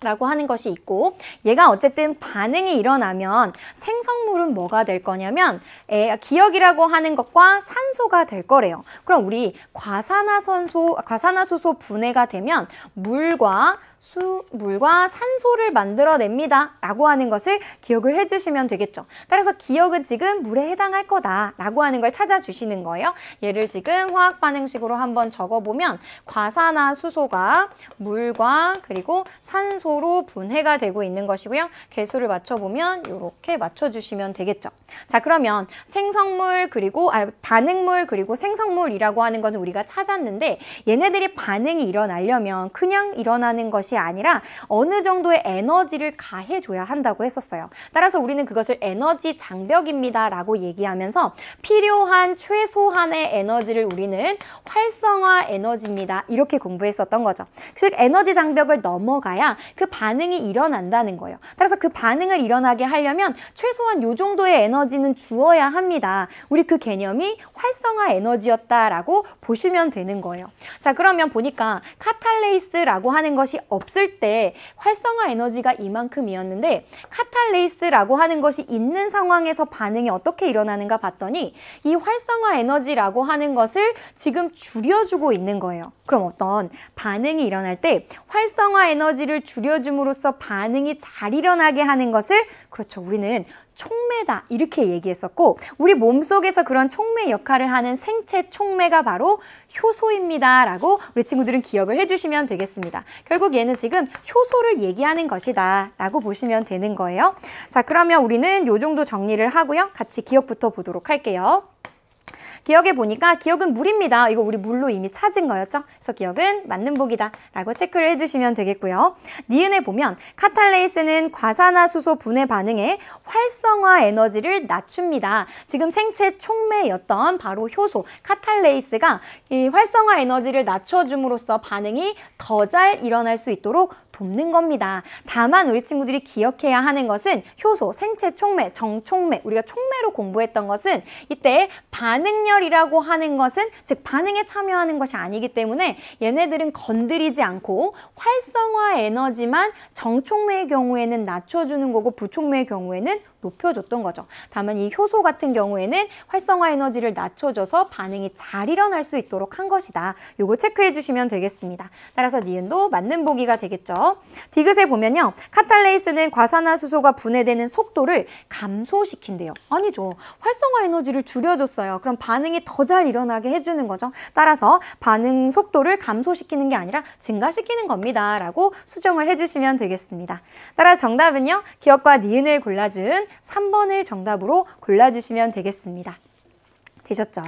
라고 하는 것이 있고 얘가 어쨌든 반응이 일어나면 생성물은 뭐가 될 거냐면 에, 기억이라고 하는 것과 산소가 될 거래요. 그럼 우리 과산화선소 과산화수소 분해가 되면 물과 수, 물과 산소를 만들어냅니다. 라고 하는 것을 기억을 해주시면 되겠죠. 따라서 기억은 지금 물에 해당할 거다 라고 하는 걸 찾아주시는 거예요. 얘를 지금 화학 반응식으로 한번 적어보면 과산화수소가 물과 그리고 산소로 분해가 되고 있는 것이고요. 개수를 맞춰보면 이렇게 맞춰주시면 되겠죠. 자 그러면 생성물 그리고 아, 반응물 그리고 생성물이라고 하는 건 우리가 찾았는데 얘네들이 반응이 일어나려면 그냥 일어나는 것이 것이 아니라 어느 정도의 에너지를 가해줘야 한다고 했었어요. 따라서 우리는 그것을 에너지 장벽입니다 라고 얘기하면서 필요한 최소한의 에너지를 우리는 활성화 에너지입니다. 이렇게 공부했었던 거죠. 즉 에너지 장벽을 넘어가야 그 반응이 일어난다는 거예요. 따라서 그 반응을 일어나게 하려면 최소한 요 정도의 에너지는 주어야 합니다. 우리 그 개념이 활성화 에너지였다라고 보시면 되는 거예요. 자 그러면 보니까 카탈레이스라고 하는 것이 없을 때 활성화 에너지가 이만큼이었는데 카탈레이스라고 하는 것이 있는 상황에서 반응이 어떻게 일어나는가 봤더니 이 활성화 에너지라고 하는 것을 지금 줄여주고 있는 거예요. 그럼 어떤 반응이 일어날 때 활성화 에너지를 줄여줌으로써 반응이 잘 일어나게 하는 것을 그렇죠. 우리는 총매다 이렇게 얘기했었고 우리 몸속에서 그런 촉매 역할을 하는 생체 촉매가 바로 효소입니다 라고 우리 친구들은 기억을 해주시면 되겠습니다. 결국 얘는 지금 효소를 얘기하는 것이다 라고 보시면 되는 거예요. 자 그러면 우리는 요 정도 정리를 하고요. 같이 기억부터 보도록 할게요. 기억에 보니까 기억은 물입니다. 이거 우리 물로 이미 찾은 거였죠? 그래서 기억은 맞는 복이다 라고 체크를 해주시면 되겠고요. 니은에 보면 카탈레이스는 과산화수소 분해 반응에 활성화 에너지를 낮춥니다. 지금 생체 촉매였던 바로 효소 카탈레이스가 이 활성화 에너지를 낮춰줌으로써 반응이 더 잘 일어날 수 있도록 돕는 겁니다. 다만 우리 친구들이 기억해야 하는 것은 효소, 생체 촉매, 정촉매 우리가 촉매로 공부했던 것은 이때 반응열이라고 하는 것은 즉 반응에 참여하는 것이 아니기 때문에 얘네들은 건드리지 않고 활성화 에너지만 정촉매의 경우에는 낮춰주는 거고 부촉매의 경우에는 높여줬던 거죠. 다만 이 효소 같은 경우에는 활성화 에너지를 낮춰줘서 반응이 잘 일어날 수 있도록 한 것이다. 요거 체크해 주시면 되겠습니다. 따라서 니은도 맞는 보기가 되겠죠. 디귿에 보면요. 카탈레이스는 과산화수소가 분해되는 속도를 감소시킨대요. 아니죠. 활성화 에너지를 줄여줬어요. 그럼 반응이 더 잘 일어나게 해주는 거죠. 따라서 반응 속도를 감소시키는 게 아니라 증가시키는 겁니다. 라고 수정을 해주시면 되겠습니다. 따라 정답은요. 기억과 니은을 골라준 3번을 정답으로 골라주시면 되겠습니다. 되셨죠?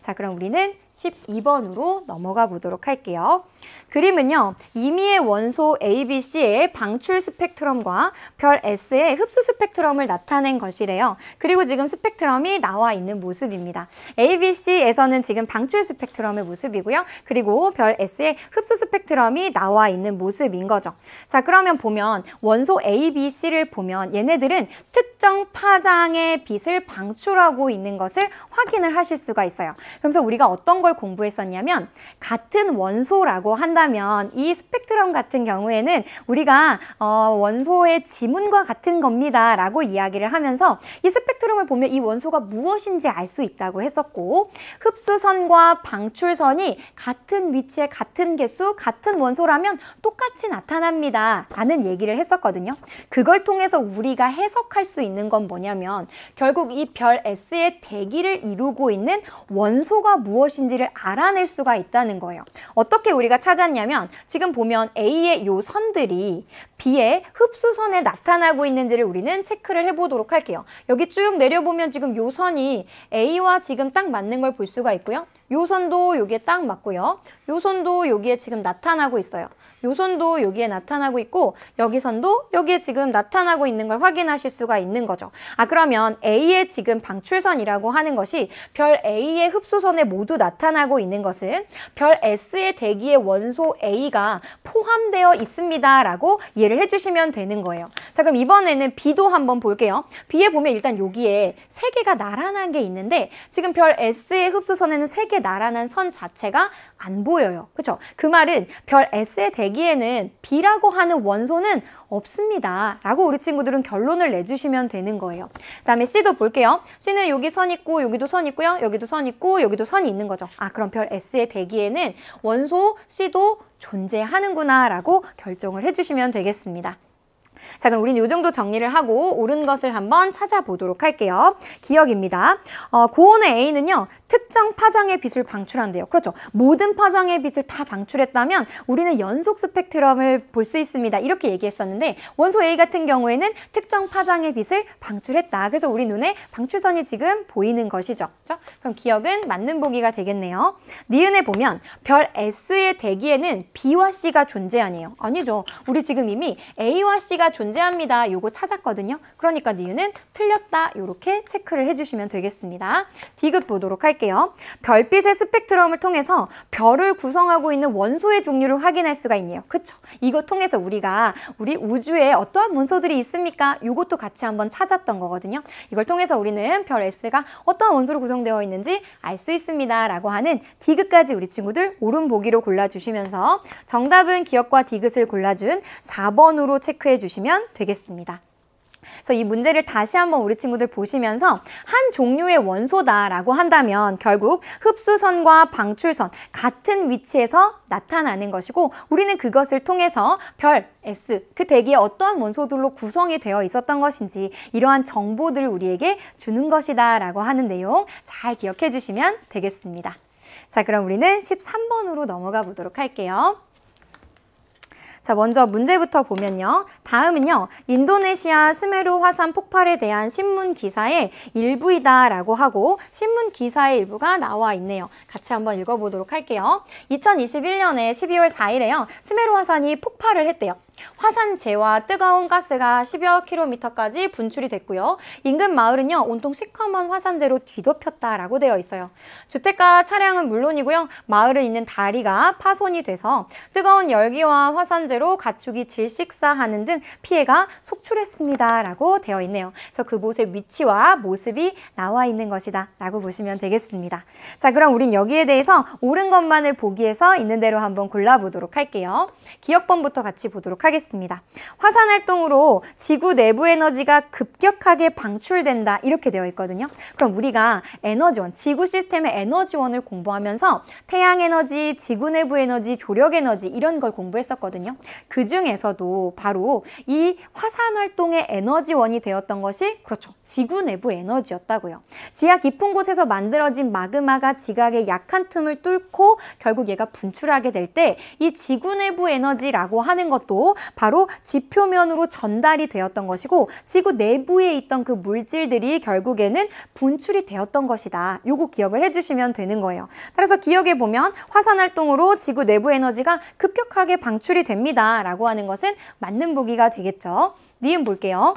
자, 그럼 우리는 12번으로 넘어가 보도록 할게요. 그림은요. 이미의 원소 ABC의 방출 스펙트럼과 별 S의 흡수 스펙트럼을 나타낸 것이래요. 그리고 지금 스펙트럼이 나와 있는 모습입니다. ABC에서는 지금 방출 스펙트럼의 모습이고요. 그리고 별 S의 흡수 스펙트럼이 나와 있는 모습인 거죠. 자 그러면 보면 원소 ABC를 보면 얘네들은 특정 파장의 빛을 방출하고 있는 것을 확인을 하실 수가 있어요. 그러면서 우리가 어떤 걸걸 공부했었냐면 같은 원소라고 한다면 이 스펙트럼 같은 경우에는 우리가 어, 원소의 지문과 같은 겁니다 라고 이야기를 하면서 이 스펙트럼을 보면 이 원소가 무엇인지 알 수 있다고 했었고 흡수선과 방출선이 같은 위치에 같은 개수 같은 원소라면 똑같이 나타납니다 라는 얘기를 했었거든요 그걸 통해서 우리가 해석할 수 있는 건 뭐냐면 결국 이 별 S의 대기를 이루고 있는 원소가 무엇인지 의미를 알아낼 수가 있다는 거예요. 어떻게 우리가 찾았냐면 지금 보면 A의 요 선들이 B의 흡수선에 나타나고 있는지를 우리는 체크를 해보도록 할게요. 여기 쭉 내려보면 지금 요 선이 A와 지금 딱 맞는 걸 볼 수가 있고요. 요 선도 여기에 딱 맞고요. 요 선도 여기에 지금 나타나고 있어요. 요선도 여기에 나타나고 있고 여기선도 여기에 지금 나타나고 있는 걸 확인하실 수가 있는 거죠. 아 그러면 A의 지금 방출선이라고 하는 것이 별 A의 흡수선에 모두 나타나고 있는 것은 별 S의 대기의 원소 A가 포함되어 있습니다 라고 이해를 해주시면 되는 거예요. 자 그럼 이번에는 B도 한번 볼게요. B에 보면 일단 여기에 세 개가 나란한 게 있는데 지금 별 S의 흡수선에는 세 개 나란한 선 자체가 안 보여요. 그렇죠? 그 말은 별 S의 대기 내기에는 B라고 하는 원소는 없습니다. 라고 우리 친구들은 결론을 내주시면 되는 거예요. 그 다음에 C도 볼게요. C는 여기 선 있고 여기도 선 있고요. 여기도 선 있고 여기도 선이 있는 거죠. 아 그럼 별 S의 대기에는 원소 C도 존재하는구나 라고 결정을 해주시면 되겠습니다. 자, 그럼 우린 이 정도 정리를 하고 옳은 것을 한번 찾아보도록 할게요. 기억입니다. 어, 고온의 A는요. 특정 파장의 빛을 방출한대요. 그렇죠. 모든 파장의 빛을 다 방출했다면 우리는 연속 스펙트럼을 볼 수 있습니다. 이렇게 얘기했었는데 원소 A 같은 경우에는 특정 파장의 빛을 방출했다. 그래서 우리 눈에 방출선이 지금 보이는 것이죠. 그렇죠? 그럼 기억은 맞는 보기가 되겠네요. 니은에 보면 별 S의 대기에는 B와 C가 존재하네요. 아니죠. 우리 지금 이미 A와 C가 존재합니다. 요거 찾았거든요. 그러니까 니은은 틀렸다. 요렇게 체크를 해주시면 되겠습니다. D급 보도록 할게요. 별빛의 스펙트럼을 통해서 별을 구성하고 있는 원소의 종류를 확인할 수가 있네요. 그쵸? 이거 통해서 우리가 우리 우주에 어떠한 원소들이 있습니까? 요것도 같이 한번 찾았던 거거든요. 이걸 통해서 우리는 별 S가 어떠한 원소로 구성되어 있는지 알 수 있습니다. 라고 하는 D급까지 우리 친구들 오른 보기로 골라주시면서 정답은 기억과 D급을 골라준 4번으로 체크해 주시면 보시면 되겠습니다. 그래서 이 문제를 다시 한번 우리 친구들 보시면서 한 종류의 원소다라고 한다면 결국 흡수선과 방출선 같은 위치에서 나타나는 것이고 우리는 그것을 통해서 별, S, 그 대기에 어떠한 원소들로 구성이 되어 있었던 것인지 이러한 정보들을 우리에게 주는 것이다 라고 하는 내용 잘 기억해 주시면 되겠습니다. 자 그럼 우리는 13번으로 넘어가 보도록 할게요. 자, 먼저 문제부터 보면요. 다음은요. 인도네시아 스메루 화산 폭발에 대한 신문 기사의 일부이다라고 하고 신문 기사의 일부가 나와 있네요. 같이 한번 읽어보도록 할게요. 2021년에 12월 4일에요. 스메루 화산이 폭발을 했대요. 화산재와 뜨거운 가스가 10여 킬로미터까지 분출이 됐고요. 인근 마을은요. 온통 시커먼 화산재로 뒤덮였다라고 되어 있어요. 주택가 차량은 물론이고요. 마을에 있는 다리가 파손이 돼서 뜨거운 열기와 화산재로 가축이 질식사하는 등 피해가 속출했습니다라고 되어 있네요. 그래서 그곳의 위치와 모습이 나와 있는 것이다 라고 보시면 되겠습니다. 자 그럼 우린 여기에 대해서 옳은 것만을 보기에서 있는 대로 한번 골라보도록 할게요. 기억번부터 같이 보도록 할게요. 하겠습니다. 화산 활동으로 지구 내부 에너지가 급격하게 방출된다 이렇게 되어 있거든요. 그럼 우리가 에너지원, 지구 시스템의 에너지원을 공부하면서 태양 에너지, 지구 내부 에너지, 조력 에너지 이런 걸 공부했었거든요. 그 중에서도 바로 이 화산 활동의 에너지원이 되었던 것이 그렇죠. 지구 내부 에너지였다고요. 지하 깊은 곳에서 만들어진 마그마가 지각의 약한 틈을 뚫고 결국 얘가 분출하게 될 때 이 지구 내부 에너지라고 하는 것도 바로 지표면으로 전달이 되었던 것이고 지구 내부에 있던 그 물질들이 결국에는 분출이 되었던 것이다. 요거 기억을 해주시면 되는 거예요. 따라서 기억해 보면 화산 활동으로 지구 내부 에너지가 급격하게 방출이 됩니다. 라고 하는 것은 맞는 보기가 되겠죠. 니은 볼게요.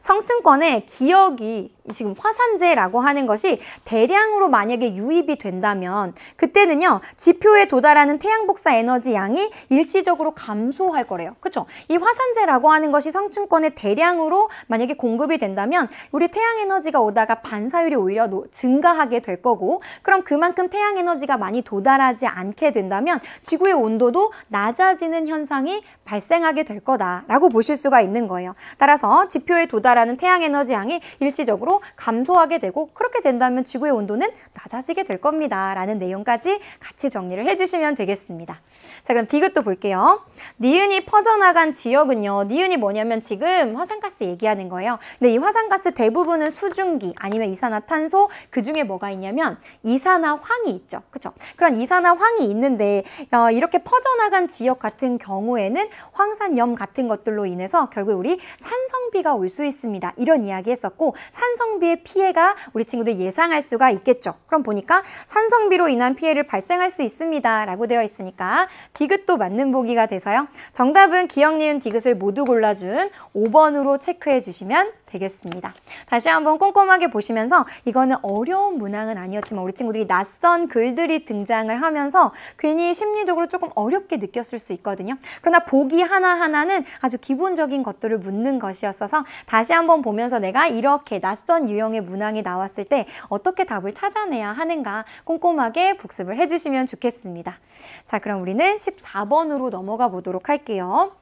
성층권의 기억이 지금 화산재라고 하는 것이 대량으로 만약에 유입이 된다면 그때는요 지표에 도달하는 태양복사 에너지 양이 일시적으로 감소할 거래요 그렇죠 이 화산재라고 하는 것이 성층권에 대량으로 만약에 공급이 된다면 우리 태양에너지가 오다가 반사율이 오히려 노, 증가하게 될 거고 그럼 그만큼 태양에너지가 많이 도달하지 않게 된다면 지구의 온도도 낮아지는 현상이 발생하게 될 거다라고 보실 수가 있는 거예요 따라서 지표에 도달하는 태양 에너지 양이 일시적으로 감소하게 되고 그렇게 된다면 지구의 온도는 낮아지게 될 겁니다. 라는 내용까지 같이 정리를 해주시면 되겠습니다. 자 그럼 디귿도 볼게요. 니은이 퍼져나간 지역은요. 니은이 뭐냐면 지금 화산가스 얘기하는 거예요. 근데 이 화산가스 대부분은 수증기 아니면 이산화탄소 그중에 뭐가 있냐면 이산화황이 있죠. 그렇죠? 그런 이산화황이 있는데 어, 이렇게 퍼져나간 지역 같은 경우에는 황산염 같은 것들로 인해서 결국 우리 산성비가 올수 수 있습니다. 이런 이야기 했었고 산성비의 피해가 우리 친구들 예상할 수가 있겠죠. 그럼 보니까 산성비로 인한 피해를 발생할 수 있습니다. 라고 되어 있으니까 디귿도 맞는 보기가 돼서요. 정답은 기억 니은 디귿을 모두 골라준 5번으로 체크해 주시면 되겠습니다. 다시 한번 꼼꼼하게 보시면서 이거는 어려운 문항은 아니었지만 우리 친구들이 낯선 글들이 등장을 하면서 괜히 심리적으로 조금 어렵게 느꼈을 수 있거든요. 그러나 보기 하나하나는 아주 기본적인 것들을 묻는 것이었어서 다시 한번 보면서 내가 이렇게 낯선 유형의 문항이 나왔을 때 어떻게 답을 찾아내야 하는가 꼼꼼하게 복습을 해주시면 좋겠습니다. 자 그럼 우리는 14번으로 넘어가 보도록 할게요.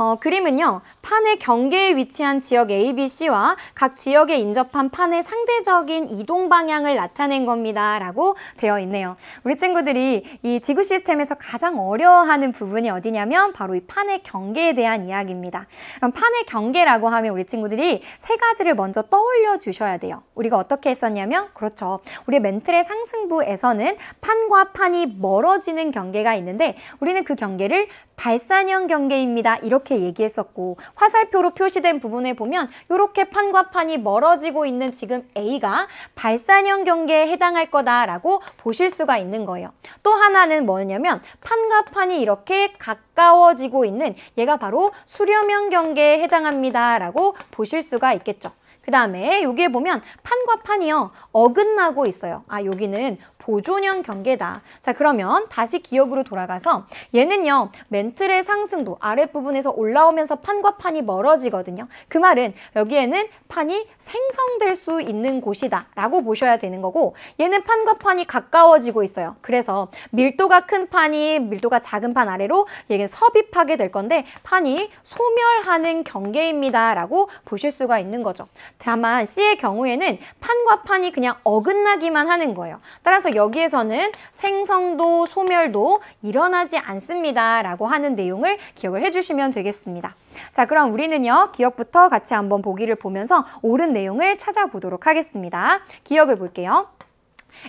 어, 그림은요. 판의 경계에 위치한 지역 A, B, C와 각 지역에 인접한 판의 상대적인 이동 방향을 나타낸 겁니다. 라고 되어 있네요. 우리 친구들이 이 지구 시스템에서 가장 어려워하는 부분이 어디냐면 바로 이 판의 경계에 대한 이야기입니다. 그럼 판의 경계라고 하면 우리 친구들이 세 가지를 먼저 떠올려 주셔야 돼요. 우리가 어떻게 했었냐면 그렇죠. 우리 멘틀의 상승부에서는 판과 판이 멀어지는 경계가 있는데 우리는 그 경계를 발산형 경계입니다. 이렇게 이렇게 얘기했었고 화살표로 표시된 부분을 보면 이렇게 판과 판이 멀어지고 있는 지금 A가 발산형 경계에 해당할 거다라고 보실 수가 있는 거예요. 또 하나는 뭐냐면 판과 판이 이렇게 가까워지고 있는 얘가 바로 수렴형 경계에 해당합니다라고 보실 수가 있겠죠. 그 다음에 여기에 보면 판과 판이요 어긋나고 있어요. 아 여기는 보존형 경계다. 자 그러면 다시 기억으로 돌아가서 얘는요 멘틀의 상승도 아랫부분에서 올라오면서 판과 판이 멀어지거든요. 그 말은 여기에는 판이 생성될 수 있는 곳이다 라고 보셔야 되는 거고 얘는 판과 판이 가까워지고 있어요. 그래서 밀도가 큰 판이 밀도가 작은 판 아래로 얘는 섭입하게 될 건데 판이 소멸하는 경계입니다 라고 보실 수가 있는 거죠. 다만 C의 경우에는 판과 판이 그냥 어긋나기만 하는 거예요. 따라서 따라서 여기에서는 생성도, 소멸도 일어나지 않습니다. 라고 하는 내용을 기억을 해주시면 되겠습니다. 자, 그럼 우리는요. 기억부터 같이 한번 보기를 보면서 옳은 내용을 찾아보도록 하겠습니다. 기억을 볼게요.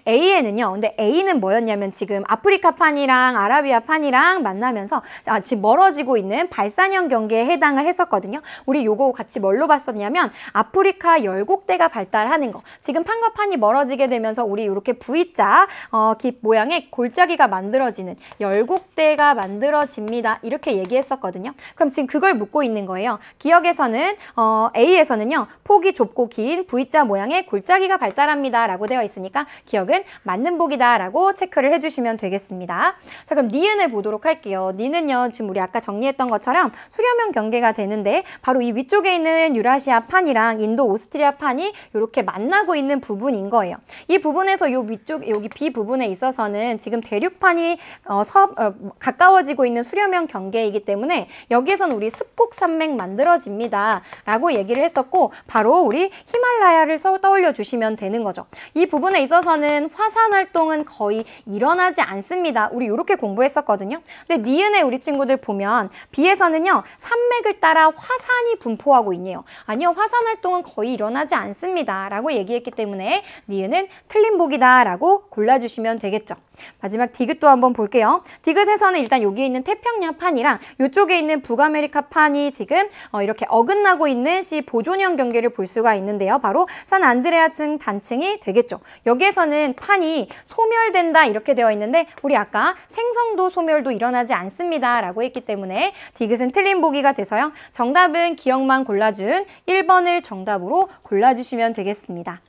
A에는요. 근데 A는 뭐였냐면 지금 아프리카판이랑 아라비아판이랑 만나면서 아, 지금 멀어지고 있는 발산형 경계에 해당을 했었거든요. 우리 요거 같이 뭘로 봤었냐면 아프리카 열곡대가 발달하는 거. 지금 판과 판이 멀어지게 되면서 우리 이렇게 V자 어, 깁 모양의 골짜기가 만들어지는 열곡대가 만들어집니다. 이렇게 얘기했었거든요. 그럼 지금 그걸 묻고 있는 거예요. 기억에서는 어, A에서는요. 폭이 좁고 긴 V자 모양의 골짜기가 발달합니다. 라고 되어 있으니까 기억은 맞는 복이다라고 체크를 해주시면 되겠습니다. 자 그럼 니은을 보도록 할게요. 니은요 지금 우리 아까 정리했던 것처럼 수렴형 경계가 되는데 바로 이 위쪽에 있는 유라시아 판이랑 인도 오스트리아 판이 이렇게 만나고 있는 부분인 거예요. 이 부분에서 요 위쪽 여기 B 부분에 있어서는 지금 대륙판이 어, 섭, 어, 가까워지고 있는 수렴형 경계이기 때문에 여기에선 우리 습곡 산맥 만들어집니다. 라고 얘기를 했었고 바로 우리 히말라야를 떠올려 주시면 되는 거죠. 이 부분에 있어서는 동안 화산 활동은 거의 일어나지 않습니다. 우리 이렇게 공부했었거든요. 근데 니은의 우리 친구들 보면 비에서는요 산맥을 따라 화산이 분포하고 있네요. 아니요. 화산 활동은 거의 일어나지 않습니다. 라고 얘기했기 때문에 니은은 틀린 복이다 라고 골라주시면 되겠죠. 마지막 디귿도 한번 볼게요. 디귿에서는 일단 여기 있는 태평양 판이랑 이쪽에 있는 북아메리카 판이 지금 어 이렇게 어긋나고 있는 시 보존형 경계를 볼 수가 있는데요. 바로 산 안드레아층 단층이 되겠죠. 여기에서는 판이 소멸된다 이렇게 되어 있는데 우리 아까 생성도 소멸도 일어나지 않습니다 라고 했기 때문에 디귿은 틀린 보기가 돼서요. 정답은 기억만 골라준 1번을 정답으로 골라주시면 되겠습니다.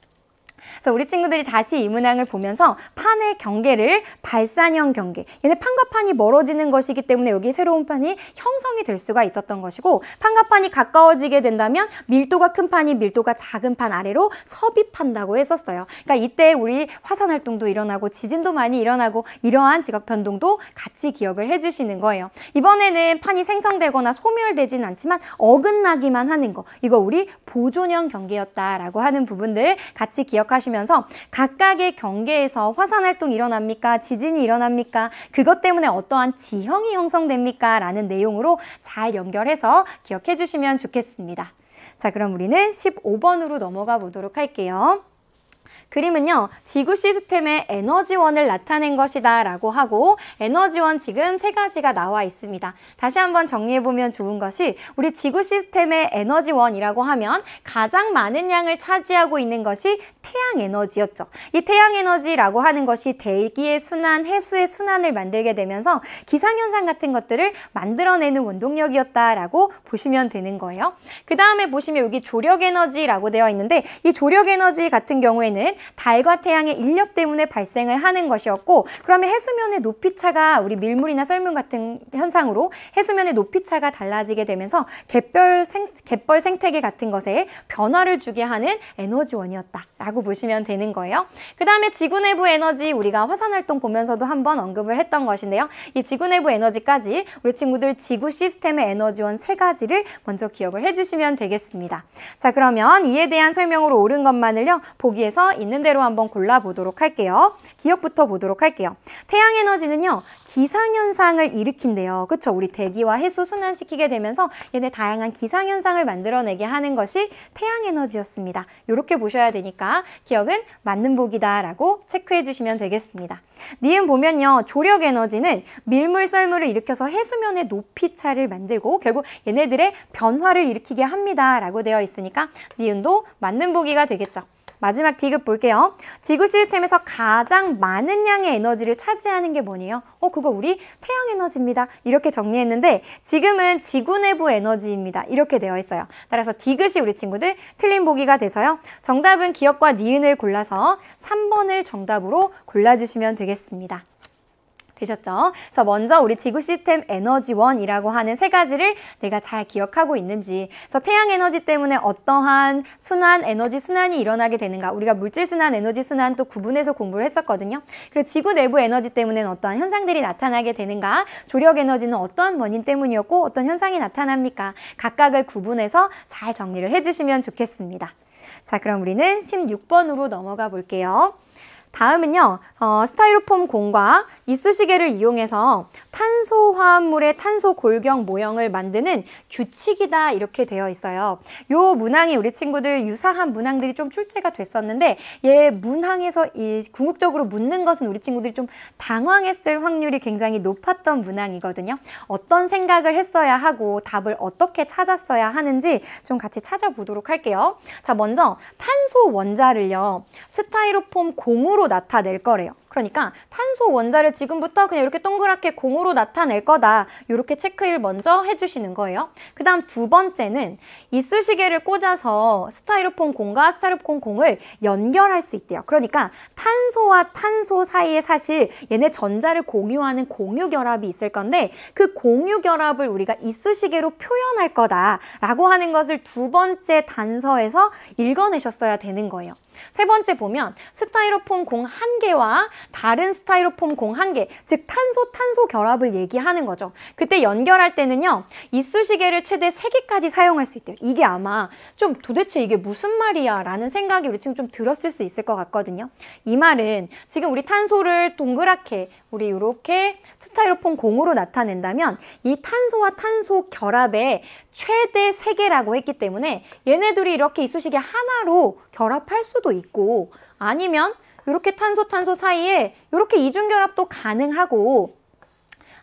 그래서 우리 친구들이 다시 이 문항을 보면서 판의 경계를 발산형 경계. 얘네 판과 판이 멀어지는 것이기 때문에 여기 새로운 판이 형성이 될 수가 있었던 것이고 판과 판이 가까워지게 된다면 밀도가 큰 판이 밀도가 작은 판 아래로 섭입한다고 했었어요. 그러니까 이때 우리 화산 활동도 일어나고 지진도 많이 일어나고 이러한 지각 변동도 같이 기억을 해주시는 거예요. 이번에는 판이 생성되거나 소멸되진 않지만 어긋나기만 하는 거. 이거 우리 보존형 경계였다라고 하는 부분들 같이 기억하시면 하시면서 각각의 경계에서 화산 활동이 일어납니까? 지진이 일어납니까? 그것 때문에 어떠한 지형이 형성됩니까? 라는 내용으로 잘 연결해서 기억해 주시면 좋겠습니다. 자, 그럼 우리는 15번으로 넘어가 보도록 할게요. 그림은요 지구 시스템의 에너지원을 나타낸 것이다 라고 하고 에너지원 지금 세 가지가 나와 있습니다 다시 한번 정리해보면 좋은 것이 우리 지구 시스템의 에너지원이라고 하면 가장 많은 양을 차지하고 있는 것이 태양 에너지였죠. 이 태양 에너지라고 하는 것이 대기의 순환, 해수의 순환을 만들게 되면서 기상현상 같은 것들을 만들어내는 원동력이었다라고 보시면 되는 거예요. 그 다음에 보시면 여기 조력 에너지라고 되어 있는데 이 조력 에너지 같은 경우에는 달과 태양의 인력 때문에 발생을 하는 것이었고 그러면 해수면의 높이 차가 우리 밀물이나 썰물 같은 현상으로 해수면의 높이 차가 달라지게 되면서 갯벌 생, 갯벌 생태계 같은 것에 변화를 주게 하는 에너지원이었다라고 라고 보시면 되는 거예요. 그 다음에 지구 내부 에너지 우리가 화산 활동 보면서도 한번 언급을 했던 것인데요. 이 지구 내부 에너지까지 우리 친구들 지구 시스템의 에너지원 세 가지를 먼저 기억을 해주시면 되겠습니다. 자 그러면 이에 대한 설명으로 옳은 것만을요. 보기에서 있는 대로 한번 골라보도록 할게요. 기억부터 보도록 할게요. 태양 에너지는요. 기상현상을 일으킨대요. 그쵸? 우리 대기와 해수 순환시키게 되면서 얘네 다양한 기상현상을 만들어내게 하는 것이 태양 에너지였습니다. 이렇게 보셔야 되니까 기억은 맞는 복이다라고 체크해 주시면 되겠습니다. 니은 보면요. 조력 에너지는 밀물 썰물을 일으켜서 해수면의 높이 차를 만들고 결국 얘네들의 변화를 일으키게 합니다라고 되어 있으니까 니은도 맞는 복이가 되겠죠. 마지막 D급 볼게요. 지구 시스템에서 가장 많은 양의 에너지를 차지하는 게뭐니요 어, 그거 우리 태양 에너지입니다. 이렇게 정리했는데 지금은 지구 내부 에너지입니다. 이렇게 되어 있어요. 따라서 D급이 우리 친구들 틀린 보기가 돼서요. 정답은 기억과 니은을 골라서 3번을 정답으로 골라주시면 되겠습니다. 되셨죠? 그래서 먼저 우리 지구 시스템 에너지원이라고 하는 세 가지를 내가 잘 기억하고 있는지 그래서 태양 에너지 때문에 어떠한 순환 에너지 순환이 일어나게 되는가 우리가 물질 순환 에너지 순환 또 구분해서 공부를 했었거든요. 그리고 지구 내부 에너지 때문에 어떠한 현상들이 나타나게 되는가 조력 에너지는 어떠한 원인 때문이었고 어떤 현상이 나타납니까? 각각을 구분해서 잘 정리를 해주시면 좋겠습니다. 자 그럼 우리는 16번으로 넘어가 볼게요. 다음은요. 어, 스타이로폼 공과 이쑤시개를 이용해서 탄소화합물의 탄소 골격 모형을 만드는 규칙이다 이렇게 되어 있어요. 요 문항이 우리 친구들 유사한 문항들이 좀 출제가 됐었는데 얘 문항에서 이 궁극적으로 묻는 것은 우리 친구들이 좀 당황했을 확률이 굉장히 높았던 문항이거든요. 어떤 생각을 했어야 하고 답을 어떻게 찾았어야 하는지 좀 같이 찾아보도록 할게요. 자 먼저 탄소 원자를요. 스타이로폼 공으로 나타낼 거래요. 그러니까 탄소 원자를 지금부터 그냥 이렇게 동그랗게 공으로 나타낼 거다. 이렇게 체크를 먼저 해주시는 거예요. 그 다음 두 번째는 이쑤시개를 꽂아서 스타이로폼 공과 스타이로폼 공을 연결할 수 있대요. 그러니까 탄소와 탄소 사이에 사실 얘네 전자를 공유하는 공유 결합이 있을 건데 그 공유 결합을 우리가 이쑤시개로 표현할 거다라고 하는 것을 두 번째 단서에서 읽어내셨어야 되는 거예요. 세 번째 보면 스타이로폼 공 한 개와 다른 스타이로폼 공 한 개, 즉 탄소 탄소 결합을 얘기하는 거죠. 그때 연결할 때는요. 이쑤시개를 최대 세개까지 사용할 수 있대요. 이게 아마 좀 도대체 이게 무슨 말이야 라는 생각이 우리 지금 좀 들었을 수 있을 것 같거든요. 이 말은 지금 우리 탄소를 동그랗게 우리 이렇게 스타이로폼 공으로 나타낸다면 이 탄소와 탄소 결합의 최대 세개라고 했기 때문에 얘네들이 이렇게 이쑤시개 하나로 결합할 수도 있고 아니면 이렇게 탄소 탄소 사이에 이렇게 이중 결합도 가능하고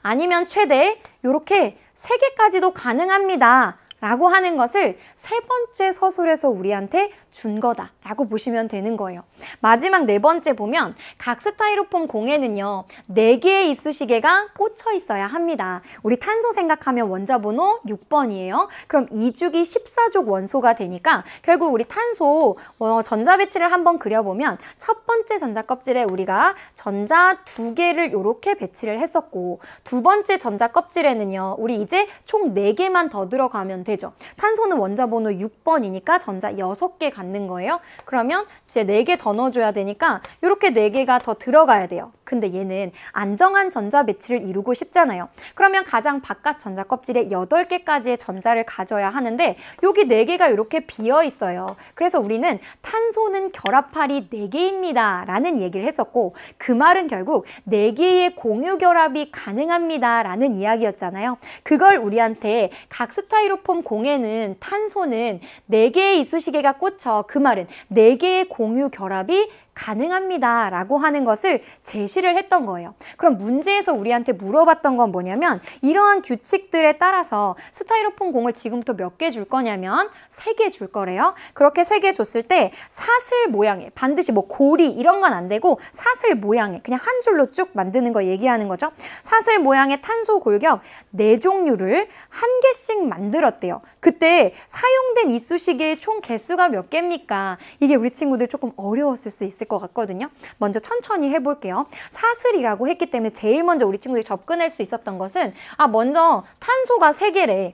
아니면 최대 이렇게 세 개까지도 가능합니다. 라고 하는 것을 세 번째 서술에서 우리한테 준 거다라고 보시면 되는 거예요. 마지막 네 번째 보면 각 스타이로폼 공에는요. 네개의 이쑤시개가 꽂혀 있어야 합니다. 우리 탄소 생각하면 원자 번호 6번이에요. 그럼 2주기 14족 원소가 되니까 결국 우리 탄소 어, 전자 배치를 한번 그려보면 첫 번째 전자 껍질에 우리가 전자 두 개를 이렇게 배치를 했었고 두 번째 전자 껍질에는요. 우리 이제 총 네개만더 들어가면 되죠. 탄소는 원자 번호 6번이니까 전자 6개 가 받는 거예요. 그러면 이제 4개 더 넣어줘야 되니까 이렇게 4개가 더 들어가야 돼요. 근데 얘는 안정한 전자 배치를 이루고 싶잖아요. 그러면 가장 바깥 전자 껍질에 8개까지의 전자를 가져야 하는데 여기 4개가 이렇게 비어 있어요. 그래서 우리는 탄소는 결합팔이 4개입니다. 라는 얘기를 했었고 그 말은 결국 4개의 공유 결합이 가능합니다. 라는 이야기였잖아요. 그걸 우리한테 각 스타이로폼 공에는 탄소는 4개의 이쑤시개가 꽂혀 그 말은 네 개의 공유 결합이 가능합니다. 라고 하는 것을 제시를 했던 거예요. 그럼 문제에서 우리한테 물어봤던 건 뭐냐면 이러한 규칙들에 따라서 스타일로폼 공을 지금부터 몇 개 줄 거냐면 세 개 줄 거래요. 그렇게 세 개 줬을 때 사슬 모양의 반드시 뭐 고리 이런 건 안 되고 사슬 모양의 그냥 한 줄로 쭉 만드는 거 얘기하는 거죠. 사슬 모양의 탄소 골격 네 종류를 한 개씩 만들었대요. 그때 사용된 이쑤시개의 총 개수가 몇 개입니까? 이게 우리 친구들 조금 어려웠을 수 있을 것 같거든요. 먼저 천천히 해볼게요. 사슬이라고 했기 때문에 제일 먼저 우리 친구들이 접근할 수 있었던 것은 아 먼저 탄소가 3개래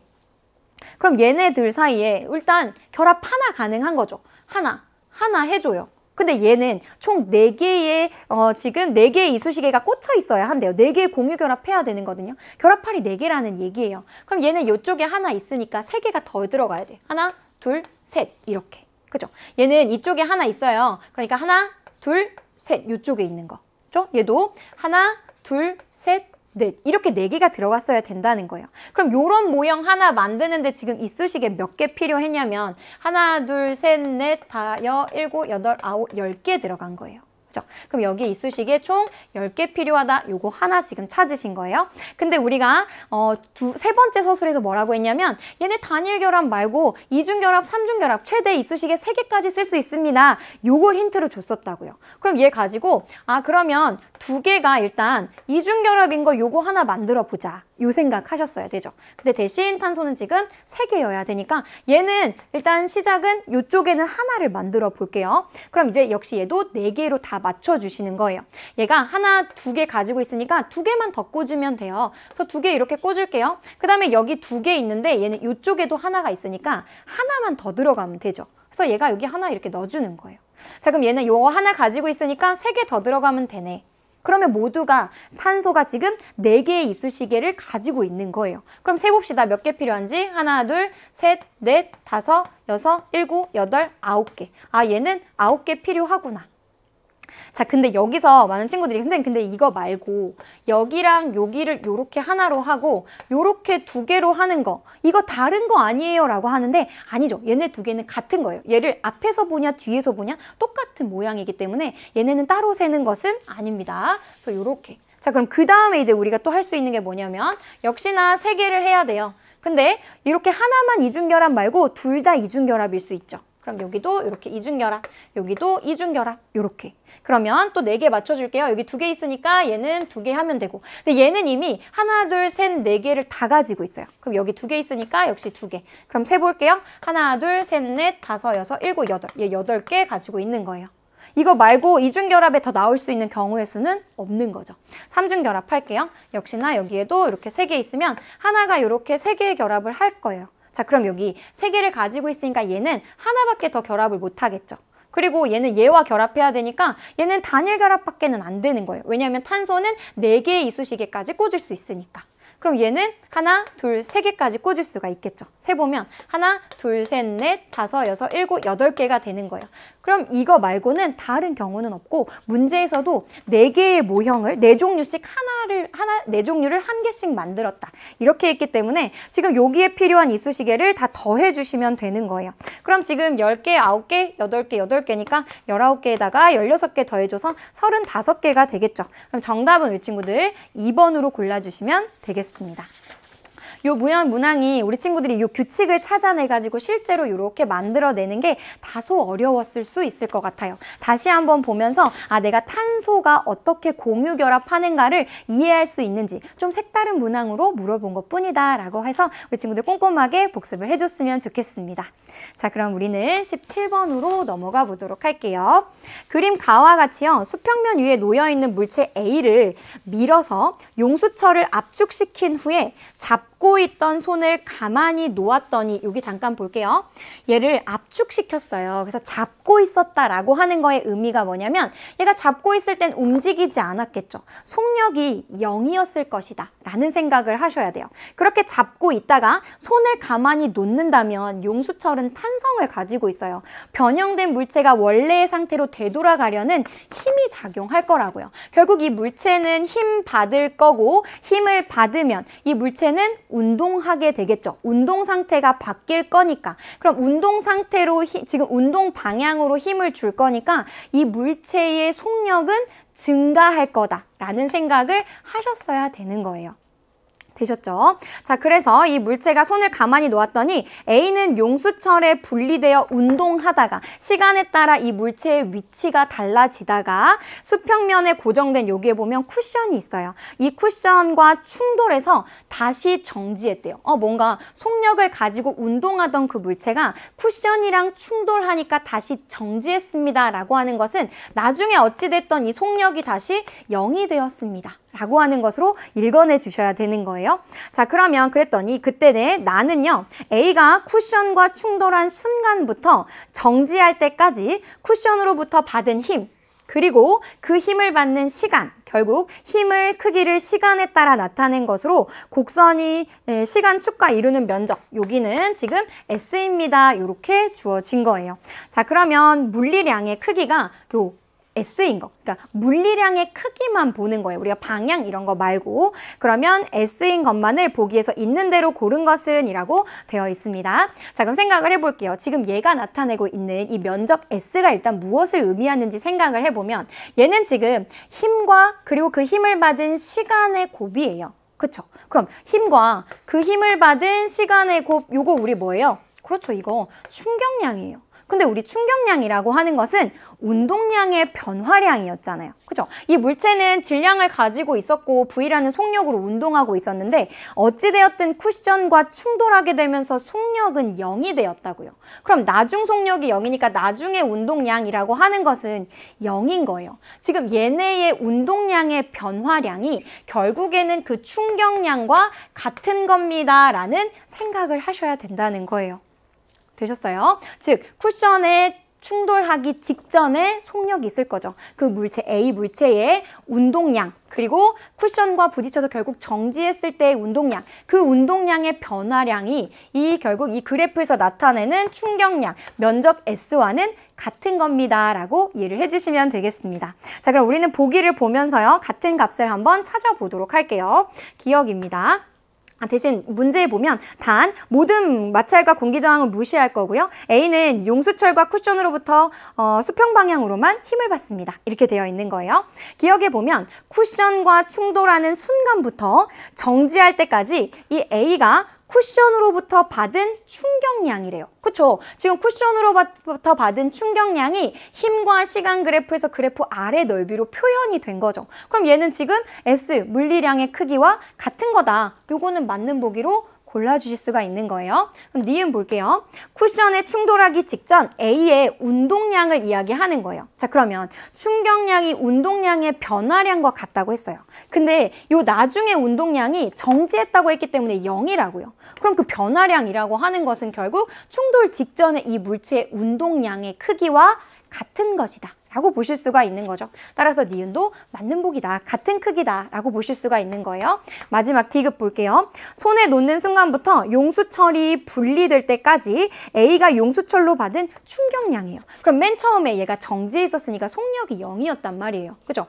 그럼 얘네들 사이에 일단 결합 하나 가능한 거죠. 하나, 하나 해줘요. 근데 얘는 총4개의 어, 지금 4개의이쑤시개가 꽂혀 있어야 한대요. 4개의 공유 결합해야 되는 거든요. 결합팔이 4개라는 얘기예요. 그럼 얘는 이쪽에 하나 있으니까 3개가더 들어가야 돼. 하나, 둘, 셋 이렇게. 그죠? 얘는 이쪽에 하나 있어요. 그러니까 하나, 둘, 셋 이쪽에 있는 거. 죠 얘도 하나, 둘, 셋, 넷 이렇게 네 개가 들어갔어야 된다는 거예요. 그럼 이런 모형 하나 만드는데 지금 이 수식에 몇 개 필요했냐면 하나, 둘, 셋, 넷, 다, 여, 일곱, 여덟, 아홉, 열 개 들어간 거예요. 있죠. 그럼 여기 이쑤시개 총 10개 필요하다. 요거 하나 지금 찾으신 거예요. 근데 우리가 어, 두, 세 번째 서술에서 뭐라고 했냐면 얘네 단일 결합 말고 이중 결합, 삼중 결합 최대 이쑤시개 3개까지 쓸 수 있습니다. 요걸 힌트로 줬었다고요. 그럼 얘 가지고 아 그러면 두 개가 일단 이중결합인 거 요거 하나 만들어 보자. 요 생각 하셨어야 되죠. 근데 대신 탄소는 지금 세 개여야 되니까 얘는 일단 시작은 요쪽에는 하나를 만들어 볼게요. 그럼 이제 역시 얘도 네 개로 다 맞춰주시는 거예요. 얘가 하나 두 개 가지고 있으니까 두 개만 더 꽂으면 돼요. 그래서 두 개 이렇게 꽂을게요. 그 다음에 여기 두 개 있는데 얘는 요쪽에도 하나가 있으니까 하나만 더 들어가면 되죠. 그래서 얘가 여기 하나 이렇게 넣어주는 거예요. 자 그럼 얘는 요거 하나 가지고 있으니까 세 개 더 들어가면 되네. 그러면 모두가 탄소가 지금 네개의 이쑤시개를 가지고 있는 거예요. 그럼 세봅시다. 몇 개 필요한지? 하나, 둘, 셋, 넷, 다섯, 여섯, 일곱, 여덟, 아홉 개. 아, 얘는 아홉 개 필요하구나. 자 근데 여기서 많은 친구들이 선생님 근데 이거 말고 여기랑 여기를 요렇게 하나로 하고 요렇게 두 개로 하는 거 이거 다른 거 아니에요 라고 하는데 아니죠 얘네 두 개는 같은 거예요 얘를 앞에서 보냐 뒤에서 보냐 똑같은 모양이기 때문에 얘네는 따로 세는 것은 아닙니다 그래서 요렇게 자 그럼 그 다음에 이제 우리가 또 할 수 있는 게 뭐냐면 역시나 세 개를 해야 돼요 근데 이렇게 하나만 이중결합 말고 둘 다 이중결합일 수 있죠 그럼 여기도 이렇게 이중결합 여기도 이중결합 요렇게 그러면 또 네 개 맞춰줄게요. 여기 두 개 있으니까 얘는 두 개 하면 되고 근데 얘는 이미 하나, 둘, 셋, 네 개를 다 가지고 있어요. 그럼 여기 두 개 있으니까 역시 두 개. 그럼 세볼게요. 하나, 둘, 셋, 넷, 다섯, 여섯, 일곱, 여덟. 얘 여덟 개 가지고 있는 거예요. 이거 말고 이중결합에 더 나올 수 있는 경우의 수는 없는 거죠. 삼중결합 할게요. 역시나 여기에도 이렇게 세 개 있으면 하나가 이렇게 세 개의 결합을 할 거예요. 자 그럼 여기 세 개를 가지고 있으니까 얘는 하나밖에 더 결합을 못 하겠죠. 그리고 얘는 얘와 결합해야 되니까 얘는 단일 결합밖에는 안 되는 거예요. 왜냐하면 탄소는 네개의 이쑤시개까지 꽂을 수 있으니까. 그럼 얘는 하나, 둘, 세 개까지 꽂을 수가 있겠죠. 세 보면 하나, 둘, 셋, 넷, 다섯, 여섯, 일곱, 여덟 개가 되는 거예요. 그럼 이거 말고는 다른 경우는 없고 문제에서도 네 개의 모형을 네 종류씩 하나를 하나 네 종류를 한 개씩 만들었다. 이렇게 했기 때문에 지금 여기에 필요한 이쑤시개를 다 더해 주시면 되는 거예요. 그럼 지금 10개, 9개, 8개, 8개니까 19개에다가 16개 더해 줘서 35개가 되겠죠. 그럼 정답은 우리 친구들 2번으로 골라 주시면 되겠습니다. 요 무형 문항이 우리 친구들이 요 규칙을 찾아내가지고 실제로 요렇게 만들어내는 게 다소 어려웠을 수 있을 것 같아요. 다시 한번 보면서 아 내가 탄소가 어떻게 공유 결합하는가를 이해할 수 있는지 좀 색다른 문항으로 물어본 것 뿐이다 라고 해서 우리 친구들 꼼꼼하게 복습을 해줬으면 좋겠습니다. 자 그럼 우리는 17번으로 넘어가 보도록 할게요. 그림 가와 같이요. 수평면 위에 놓여있는 물체 A를 밀어서 용수철을 압축시킨 후에 잡 잡고 있던 손을 가만히 놓았더니 여기 잠깐 볼게요. 얘를 압축시켰어요. 그래서 잡고 있었다라고 하는 거의 의미가 뭐냐면 얘가 잡고 있을 땐 움직이지 않았겠죠. 속력이 0이었을 것이다 라는 생각을 하셔야 돼요. 그렇게 잡고 있다가 손을 가만히 놓는다면 용수철은 탄성을 가지고 있어요. 변형된 물체가 원래의 상태로 되돌아가려는 힘이 작용할 거라고요. 결국 이 물체는 힘 받을 거고 힘을 받으면 이 물체는 운동하게 되겠죠. 운동 상태가 바뀔 거니까. 그럼 운동 상태로 히, 지금 운동 방향으로 힘을 줄 거니까 이 물체의 속력은 증가할 거다라는 생각을 하셨어야 되는 거예요. 되셨죠? 자, 그래서 이 물체가 손을 가만히 놓았더니 A는 용수철에 분리되어 운동하다가 시간에 따라 이 물체의 위치가 달라지다가 수평면에 고정된 여기에 보면 쿠션이 있어요. 이 쿠션과 충돌해서 다시 정지했대요. 어, 뭔가 속력을 가지고 운동하던 그 물체가 쿠션이랑 충돌하니까 다시 정지했습니다라고 하는 것은 나중에 어찌됐던 이 속력이 다시 0이 되었습니다. 라고 하는 것으로 읽어내 주셔야 되는 거예요. 자 그러면 그랬더니 그때는 나는요 A가 쿠션과 충돌한 순간부터 정지할 때까지 쿠션으로부터 받은 힘 그리고 그 힘을 받는 시간, 결국 힘을 크기를 시간에 따라 나타낸 것으로 곡선이 시간 축과 이루는 면적, 여기는 지금 S입니다. 이렇게 주어진 거예요. 자, 그러면 물리량의 크기가 요 S인 거. 그러니까 물리량의 크기만 보는 거예요. 우리가 방향 이런 거 말고 그러면 S인 것만을 보기에서 있는 대로 고른 것은 이라고 되어 있습니다. 자 그럼 생각을 해볼게요. 지금 얘가 나타내고 있는 이 면적 S가 일단 무엇을 의미하는지 생각을 해보면 얘는 지금 힘과 그리고 그 힘을 받은 시간의 곱이에요. 그쵸? 그럼 힘과 그 힘을 받은 시간의 곱 요거 우리 뭐예요? 그렇죠 이거 충격량이에요. 근데 우리 충격량이라고 하는 것은 운동량의 변화량이었잖아요. 그죠? 이 물체는 질량을 가지고 있었고 V라는 속력으로 운동하고 있었는데 어찌되었든 쿠션과 충돌하게 되면서 속력은 0이 되었다고요. 그럼 나중 속력이 0이니까 나중에 운동량이라고 하는 것은 0인 거예요. 지금 얘네의 운동량의 변화량이 결국에는 그 충격량과 같은 겁니다. 라는 생각을 하셔야 된다는 거예요. 되셨어요? 즉 쿠션에 충돌하기 직전에 속력이 있을 거죠. 그 물체 A 물체의 운동량 그리고 쿠션과 부딪혀서 결국 정지했을 때의 운동량 그 운동량의 변화량이 이 결국 이 그래프에서 나타내는 충격량 면적 S와는 같은 겁니다 라고 이해를 해주시면 되겠습니다 자 그럼 우리는 보기를 보면서요 같은 값을 한번 찾아보도록 할게요 기억입니다 아, 대신 문제에 보면 단 모든 마찰과 공기 저항을 무시할 거고요. A는 용수철과 쿠션으로부터 어, 수평 방향으로만 힘을 받습니다. 이렇게 되어 있는 거예요. 기억해 보면 쿠션과 충돌하는 순간부터 정지할 때까지 이 A가 쿠션으로부터 받은 충격량이래요. 그쵸? 지금 쿠션으로부터 받은 충격량이 힘과 시간 그래프에서 그래프 아래 넓이로 표현이 된 거죠. 그럼 얘는 지금 S 물리량의 크기와 같은 거다. 요거는 맞는 보기로 골라주실 수가 있는 거예요. 그럼 니은 볼게요. 쿠션에 충돌하기 직전 A의 운동량을 이야기하는 거예요. 자 그러면 충격량이 운동량의 변화량과 같다고 했어요. 근데 요 나중에 운동량이 정지했다고 했기 때문에 0이라고요. 그럼 그 변화량이라고 하는 것은 결국 충돌 직전에이 물체의 운동량의 크기와 같은 것이다. 라고 보실 수가 있는 거죠. 따라서 니은도 맞는 복이다. 같은 크기다. 라고 보실 수가 있는 거예요. 마지막 디귿 볼게요. 손에 놓는 순간부터 용수철이 분리될 때까지 A가 용수철로 받은 충격량이에요. 그럼 맨 처음에 얘가 정지에 있었으니까 속력이 0이었단 말이에요. 그죠?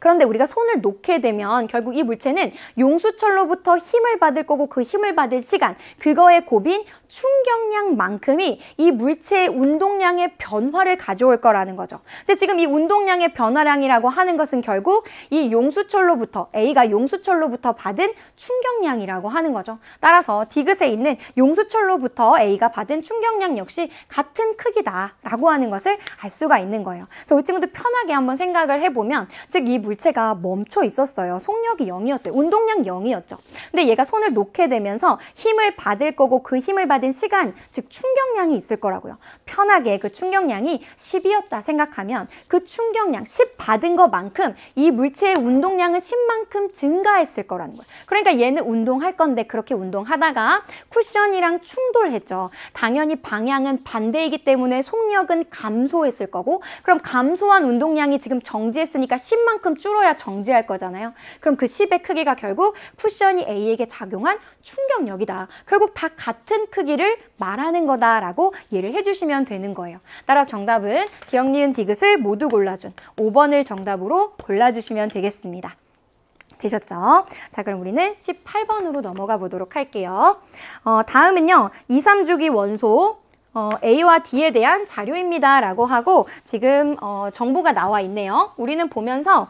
그런데 우리가 손을 놓게 되면 결국 이 물체는 용수철로부터 힘을 받을 거고 그 힘을 받을 시간, 그거의 곱인 충격량만큼이 이 물체의 운동량의 변화를 가져올 거라는 거죠. 근데 지금 이 운동량의 변화량이라고 하는 것은 결국 이 용수철로부터 A가 용수철로부터 받은 충격량이라고 하는 거죠. 따라서 디귿에 있는 용수철로부터 A가 받은 충격량 역시 같은 크기다라고 하는 것을 알 수가 있는 거예요. 그래서 우리 친구들 편하게 한번 생각을 해보면 즉 이 물체가 멈춰 있었어요. 속력이 0이었어요. 운동량 0이었죠. 근데 얘가 손을 놓게 되면서 힘을 받을 거고 그 힘을 받 받은 시간, 즉 충격량이 있을 거라고요. 편하게 그 충격량이 10이었다 생각하면 그 충격량 10 받은 것만큼 이 물체의 운동량은 10만큼 증가했을 거라는 거예요. 그러니까 얘는 운동할 건데 그렇게 운동하다가 쿠션이랑 충돌했죠. 당연히 방향은 반대이기 때문에 속력은 감소했을 거고 그럼 감소한 운동량이 지금 정지했으니까 10만큼 줄어야 정지할 거잖아요. 그럼 그 10의 크기가 결국 쿠션이 A에게 작용한 충격력이다. 결국 다 같은 크기 크기를 말하는 거다라고 이해를 해주시면 되는 거예요. 따라서 정답은 기억, 니은, 디귿을 모두 골라준 5번을 정답으로 골라주시면 되겠습니다. 되셨죠? 자, 그럼 우리는 18번으로 넘어가 보도록 할게요. 어, 다음은요. 2, 3주기 원소 어, A와 D에 대한 자료입니다 라고 하고 지금 어, 정보가 나와 있네요. 우리는 보면서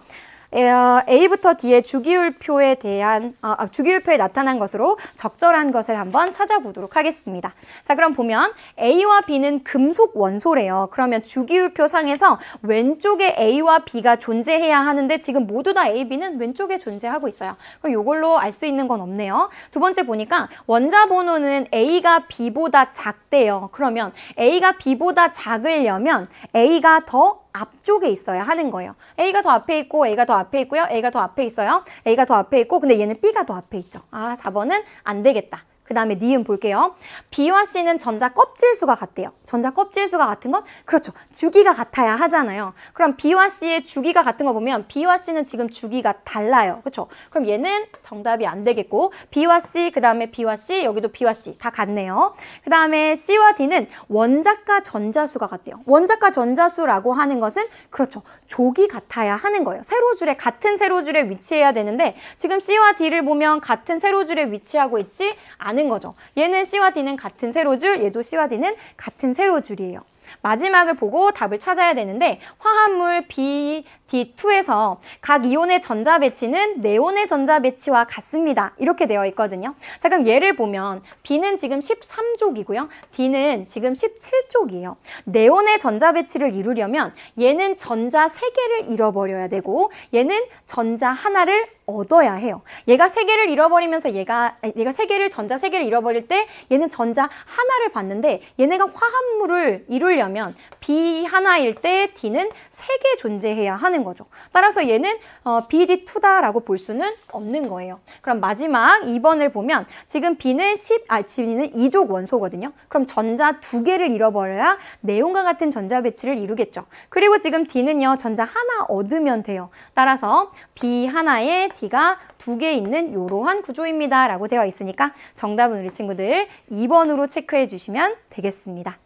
어, A부터 D의 주기율표에 대한 어, 아, 주기율표에 나타난 것으로 적절한 것을 한번 찾아보도록 하겠습니다. 자, 그럼 보면 A와 B는 금속 원소래요. 그러면 주기율표 상에서 왼쪽에 A와 B가 존재해야 하는데 지금 모두 다 A, B는 왼쪽에 존재하고 있어요. 그럼 이걸로 알 수 있는 건 없네요. 두 번째 보니까 원자 번호는 A가 B보다 작대요. 그러면 A가 B보다 작으려면 A가 더 앞쪽에 있어야 하는 거예요. A가 더 앞에 있고 A가 더 앞에 있고요. A가 더 앞에 있어요. A가 더 앞에 있고 근데 얘는 B가 더 앞에 있죠. 아 4번은 안 되겠다. 그 다음에 니은 볼게요. B와 C는 전자 껍질수가 같대요. 전자 껍질수가 같은 건 그렇죠. 주기가 같아야 하잖아요. 그럼 B와 C의 주기가 같은 거 보면 B와 C는 지금 주기가 달라요. 그렇죠? 그럼 얘는 정답이 안 되겠고 B와 C, 그 다음에 B와 C, 여기도 B와 C 다 같네요. 그 다음에 C와 D는 원자과 전자수가 같대요. 원자과 전자수라고 하는 것은 그렇죠. 조기 같아야 하는 거예요. 세로줄에 같은 세로줄에 위치해야 되는데 지금 C와 D를 보면 같은 세로줄에 위치하고 있지 않은 거죠. 얘는 C와 D는 같은 세로줄, 얘도 C와 D는 같은 세로줄이에요. 마지막을 보고 답을 찾아야 되는데 화합물 B, D2에서 각 이온의 전자 배치는 네온의 전자 배치와 같습니다. 이렇게 되어 있거든요. 자 그럼 예를 보면 B는 지금 13족이고요. D는 지금 17족이에요. 네온의 전자 배치를 이루려면 얘는 전자 세개를 잃어버려야 되고 얘는 전자 하나를 얻어야 해요. 얘가 세 개를 잃어버리면서 얘가 얘가 세 개를 전자 세 개를 잃어버릴 때 얘는 전자 하나를 받는데 얘네가 화합물을 이루려면 B 하나일 때 D는 세 개 존재해야 하는 하는 거죠. 따라서 얘는 어, BD2다라고 볼 수는 없는 거예요. 그럼 마지막 2번을 보면 지금 B는 10, 아, B는 2족 원소거든요. 그럼 전자 두 개를 잃어버려야 네온과 같은 전자 배치를 이루겠죠. 그리고 지금 D는요, 전자 하나 얻으면 돼요. 따라서 B 하나에 D가 두 개 있는 이러한 구조입니다. 라고 되어 있으니까 정답은 우리 친구들 2번으로 체크해 주시면 되겠습니다.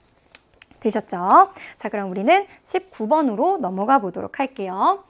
되셨죠? 자, 그럼 우리는 19번으로 넘어가 보도록 할게요.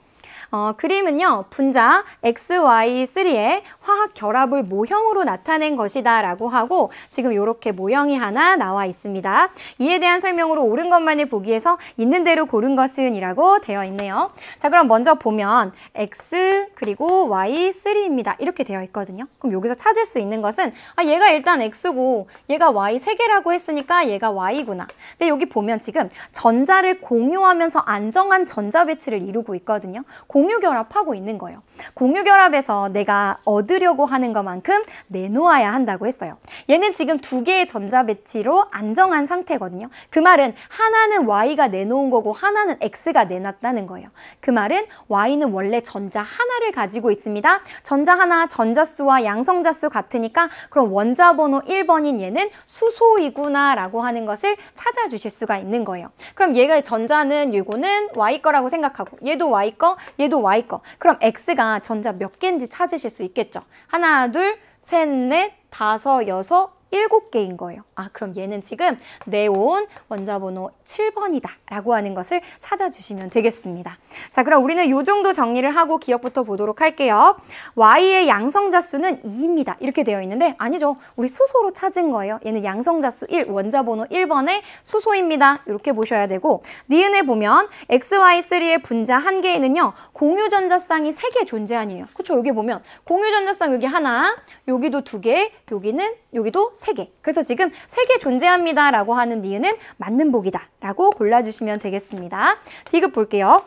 어, 그림은요. 분자 XY3의 화학 결합을 모형으로 나타낸 것이다 라고 하고 지금 이렇게 모형이 하나 나와 있습니다. 이에 대한 설명으로 옳은 것만을 보기위해서 있는 대로 고른 것은 이라고 되어 있네요. 자 그럼 먼저 보면 X 그리고 Y3입니다. 이렇게 되어 있거든요. 그럼 여기서 찾을 수 있는 것은 아 얘가 일단 X고 얘가 Y 3개라고 했으니까 얘가 Y구나. 근데 여기 보면 지금 전자를 공유하면서 안정한 전자 배치를 이루고 있거든요. 공유결합하고 있는 거예요. 공유결합에서 내가 얻으려고 하는 것만큼 내놓아야 한다고 했어요. 얘는 지금 두 개의 전자 배치로 안정한 상태거든요. 그 말은 하나는 Y가 내놓은 거고 하나는 X가 내놨다는 거예요. 그 말은 Y는 원래 전자 하나를 가지고 있습니다. 전자 하나, 전자수와 양성자수 같으니까 그럼 원자 번호 1번인 얘는 수소이구나 라고 하는 것을 찾아주실 수가 있는 거예요. 그럼 얘가 전자는 요거는 Y 거라고 생각하고 얘도 Y 거, 얘도 y도 y 거. 그럼 x가 전자 몇 개인지 찾으실 수 있겠죠. 하나, 둘, 셋, 넷, 다섯, 여섯, 7개인 거예요. 아 그럼 얘는 지금 네온 원자번호 7번이다 라고 하는 것을 찾아주시면 되겠습니다. 자 그럼 우리는 요 정도 정리를 하고 기억부터 보도록 할게요. Y의 양성자 수는 2입니다. 이렇게 되어 있는데 아니죠. 우리 수소로 찾은 거예요. 얘는 양성자 수 1, 원자번호 1번의 수소입니다. 이렇게 보셔야 되고 니은에 보면 XY3의 분자 한 개에는요. 공유전자쌍이 3개 존재하니에요. 그렇죠? 여기 보면 공유전자쌍 여기 하나, 여기도 두 개, 여기는 여기도 3개. 그래서 지금 3개 존재합니다 라고 하는 니은은 맞는 복이다 라고 골라주시면 되겠습니다. 디귿 볼게요.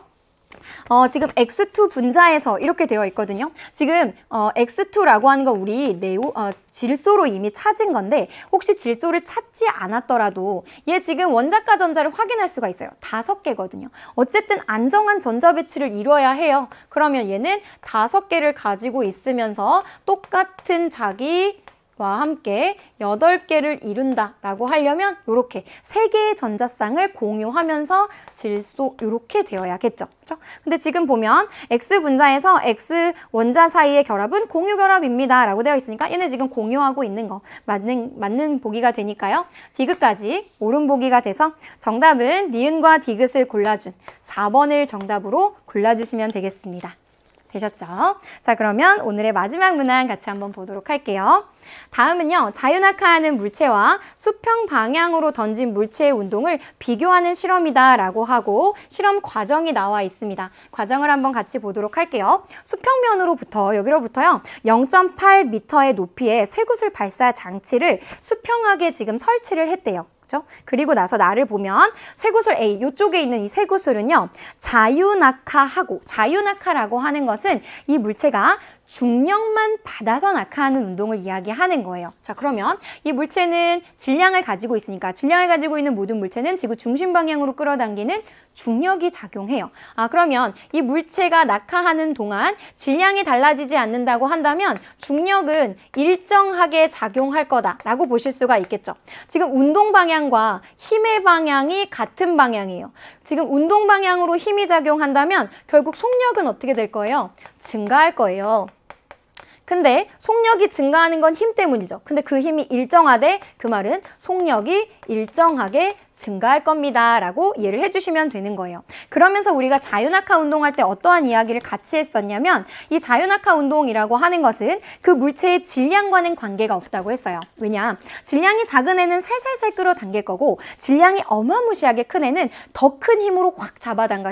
어, 지금 X2 분자에서 이렇게 되어 있거든요. 지금 어, X2라고 하는 거 우리 네오, 어, 질소로 이미 찾은 건데 혹시 질소를 찾지 않았더라도 얘 지금 원자가 전자를 확인할 수가 있어요. 다섯 개거든요. 어쨌든 안정한 전자 배치를 이루어야 해요. 그러면 얘는 다섯 개를 가지고 있으면서 똑같은 자기 와 함께 8개를 이룬다 라고 하려면 이렇게 3개의 전자쌍을 공유하면서 질소 이렇게 되어야겠죠. 그렇죠? 근데 지금 보면 X분자에서 X원자 사이의 결합은 공유결합입니다 라고 되어 있으니까 얘네 지금 공유하고 있는 거 맞는, 맞는 보기가 되니까요. 디귿까지 옳은 보기가 돼서 정답은 니은과 디귿을 골라준 4번을 정답으로 골라주시면 되겠습니다. 되셨죠? 자 그러면 오늘의 마지막 문항 같이 한번 보도록 할게요. 다음은요. 자유낙하하는 물체와 수평 방향으로 던진 물체의 운동을 비교하는 실험이다 라고 하고 실험 과정이 나와 있습니다. 과정을 한번 같이 보도록 할게요. 수평면으로부터 여기로부터요. 0.8m의 높이의 쇠구슬 발사 장치를 수평하게 지금 설치를 했대요. 그죠? 그리고 나서 나를 보면 쇠구슬 A 이쪽에 있는 이 쇠구슬은요. 자유낙하하고 자유낙하라고 하는 것은 이 물체가 중력만 받아서 낙하하는 운동을 이야기하는 거예요. 자 그러면 이 물체는 질량을 가지고 있으니까 질량을 가지고 있는 모든 물체는 지구 중심 방향으로 끌어당기는 중력이 작용해요. 아 그러면 이 물체가 낙하하는 동안 질량이 달라지지 않는다고 한다면 중력은 일정하게 작용할 거다라고 보실 수가 있겠죠. 지금 운동 방향과 힘의 방향이 같은 방향이에요. 지금 운동 방향으로 힘이 작용한다면 결국 속력은 어떻게 될 거예요? 증가할 거예요. 근데 속력이 증가하는 건 힘 때문이죠. 근데 그 힘이 일정하되 그 말은 속력이 일정하게 증가할 겁니다. 라고 이해를 해주시면 되는 거예요. 그러면서 우리가 자유낙하 운동할 때 어떠한 이야기를 같이 했었냐면 이 자유낙하 운동이라고 하는 것은 그 물체의 질량과는 관계가 없다고 했어요. 왜냐? 질량이 작은 애는 살살살 끌어당길 거고 질량이 어마무시하게 큰 애는 더 큰 힘으로 확 잡아당길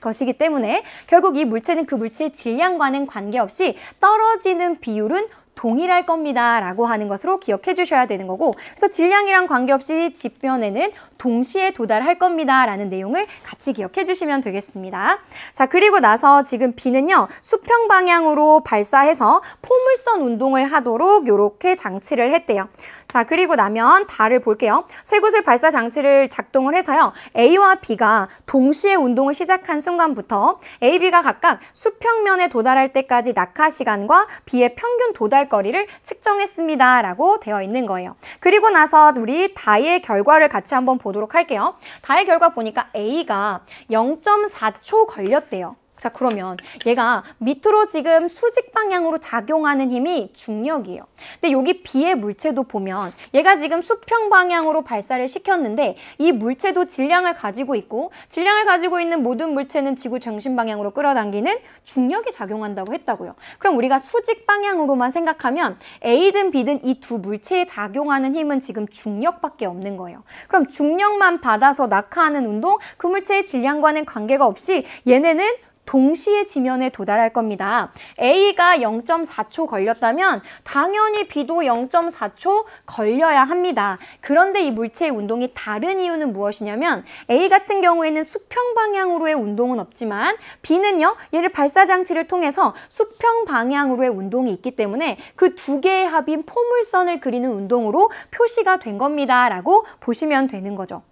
것이기 때문에 결국 이 물체는 그 물체의 질량과는 관계없이 떨어지는 비율은 동일할 겁니다 라고 하는 것으로 기억해 주셔야 되는 거고 그래서 질량이랑 관계없이 집변에는 동시에 도달할 겁니다 라는 내용을 같이 기억해 주시면 되겠습니다 자 그리고 나서 지금 비는요 수평 방향으로 발사해서 포물선 운동을 하도록 이렇게 장치를 했대요 자 그리고 나면 달을 볼게요 쇠구슬 발사 장치를 작동을 해서요 A와 B가 동시에 운동을 시작한 순간부터 A, B가 각각 수평면에 도달할 때까지 낙하 시간과 B의 평균 도달 거리를 측정했습니다. 라고 되어 있는 거예요. 그리고 나서 우리 다의 결과를 같이 한번 보도록 할게요. 다의 결과 보니까 A가 0.4초 걸렸대요. 자 그러면 얘가 밑으로 지금 수직 방향으로 작용하는 힘이 중력이에요. 근데 여기 B의 물체도 보면 얘가 지금 수평 방향으로 발사를 시켰는데 이 물체도 질량을 가지고 있고 질량을 가지고 있는 모든 물체는 지구 정신 방향으로 끌어당기는 중력이 작용한다고 했다고요. 그럼 우리가 수직 방향으로만 생각하면 A든 B든 이 두 물체에 작용하는 힘은 지금 중력밖에 없는 거예요. 그럼 중력만 받아서 낙하하는 운동 그 물체의 질량과는 관계가 없이 얘네는 동시에 지면에 도달할 겁니다. A가 0.4초 걸렸다면 당연히 B도 0.4초 걸려야 합니다. 그런데 이 물체의 운동이 다른 이유는 무엇이냐면 A 같은 경우에는 수평 방향으로의 운동은 없지만 B는요. 얘를 발사 장치를 통해서 수평 방향으로의 운동이 있기 때문에 그 두 개의 합인 포물선을 그리는 운동으로 표시가 된 겁니다. 라고 보시면 되는 거죠.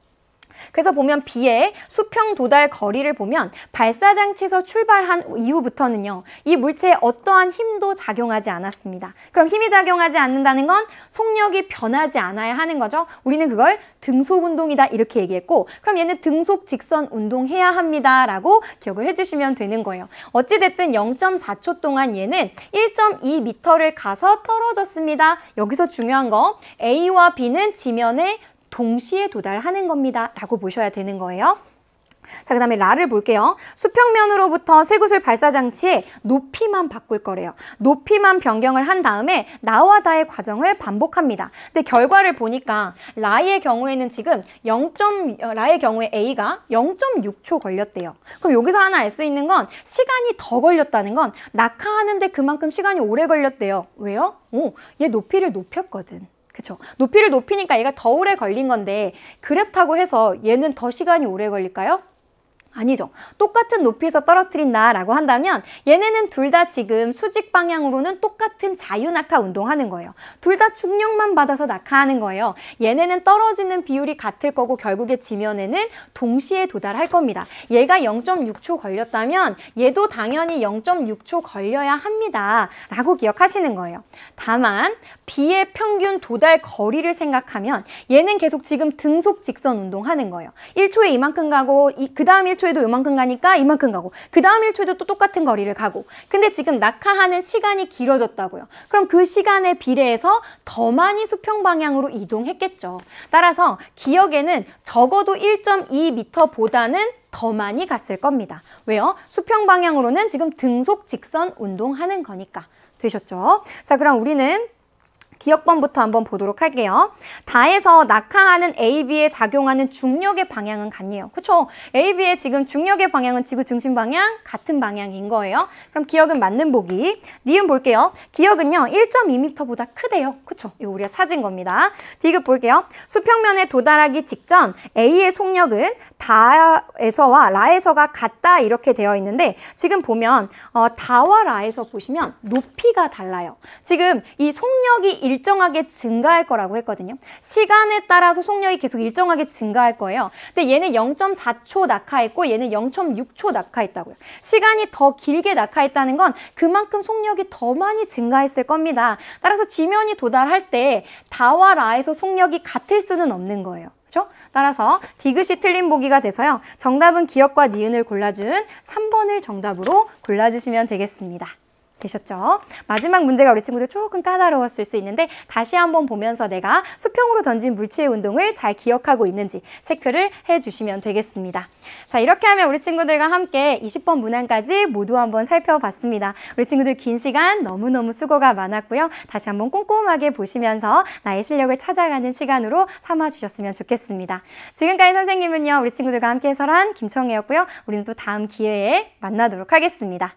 그래서 보면 비의 수평 도달 거리를 보면 발사 장치에서 출발한 이후부터는요. 이 물체에 어떠한 힘도 작용하지 않았습니다. 그럼 힘이 작용하지 않는다는 건 속력이 변하지 않아야 하는 거죠. 우리는 그걸 등속 운동이다 이렇게 얘기했고 그럼 얘는 등속 직선 운동해야 합니다라고 기억을 해주시면 되는 거예요. 어찌 됐든 0.4초 동안 얘는 1.2m를 가서 떨어졌습니다. 여기서 중요한 거 A와 B는 지면에 동시에 도달하는 겁니다. 라고 보셔야 되는 거예요. 자, 그 다음에 라를 볼게요. 수평면으로부터 쇠구슬 발사 장치의 높이만 바꿀 거래요. 높이만 변경을 한 다음에 나와 다의 과정을 반복합니다. 근데 결과를 보니까 라의 경우에는 지금 0. 어, 라의 경우에 A가 0.6초 걸렸대요. 그럼 여기서 하나 알 수 있는 건 시간이 더 걸렸다는 건 낙하하는데 그만큼 시간이 오래 걸렸대요. 왜요? 오, 얘 높이를 높였거든. 그쵸? 높이를 높이니까 얘가 더 오래 걸린 건데 그렇다고 해서 얘는 더 시간이 오래 걸릴까요? 아니죠. 똑같은 높이에서 떨어뜨린다라고 한다면 얘네는 둘 다 지금 수직 방향으로는 똑같은 자유낙하 운동하는 거예요. 둘 다 중력만 받아서 낙하하는 거예요. 얘네는 떨어지는 비율이 같을 거고 결국에 지면에는 동시에 도달할 겁니다. 얘가 0.6초 걸렸다면 얘도 당연히 0.6초 걸려야 합니다. 라고 기억하시는 거예요. 다만 B의 평균 도달 거리를 생각하면 얘는 계속 지금 등속 직선 운동하는 거예요. 1초에 이만큼 가고 그 다음 1초 1초에도 이만큼 가니까 이만큼 가고 그 다음 1초에도 또 똑같은 거리를 가고 근데 지금 낙하하는 시간이 길어졌다고요. 그럼 그 시간에 비례해서 더 많이 수평 방향으로 이동했겠죠. 따라서 기억에는 적어도 1.2m보다는 더 많이 갔을 겁니다. 왜요? 수평 방향으로는 지금 등속 직선 운동하는 거니까. 되셨죠? 자, 그럼 우리는 기억번부터 한번 보도록 할게요. 다에서 낙하하는 AB에 작용하는 중력의 방향은 같네요. 그렇죠? AB의 지금 중력의 방향은 지구 중심 방향 같은 방향인 거예요. 그럼 기억은 맞는 보기. 니은 볼게요. 기억은요. 1.2m보다 크대요. 그렇죠? 이거 우리가 찾은 겁니다. 디귿 볼게요. 수평면에 도달하기 직전 A의 속력은 다에서와 라에서가 같다 이렇게 되어 있는데 지금 보면 어, 다와 라에서 보시면 높이가 달라요. 지금 이 속력이 일정하게 증가할 거라고 했거든요. 시간에 따라 소속력이 계속 일정하게 증가할 거예요. 근데 얘는 0.4초 낙하했고 얘는 0.6초 낙하했다고요. 시간이 더 길게 낙하했다는 건 그만큼 속력이 더 많이 증가했을 겁니다. 따라서 지면이 도달할 때 다와 라에서 속력이 같을 수는 없는 거예요. 그렇죠? 따라서 디귿이 틀린 보기가 돼서요. 정답은 기억과 니은을 골라준 3번을 정답으로 골라주시면 되겠습니다. 계셨죠? 마지막 문제가 우리 친구들 조금 까다로웠을 수 있는데 다시 한번 보면서 내가 수평으로 던진 물체의 운동을 잘 기억하고 있는지 체크를 해주시면 되겠습니다. 자 이렇게 하면 우리 친구들과 함께 20번 문항까지 모두 한번 살펴봤습니다. 우리 친구들 긴 시간 너무너무 수고가 많았고요. 다시 한번 꼼꼼하게 보시면서 나의 실력을 찾아가는 시간으로 삼아주셨으면 좋겠습니다. 지금까지 선생님은요. 우리 친구들과 함께 해설한 김청혜였고요. 우리는 또 다음 기회에 만나도록 하겠습니다.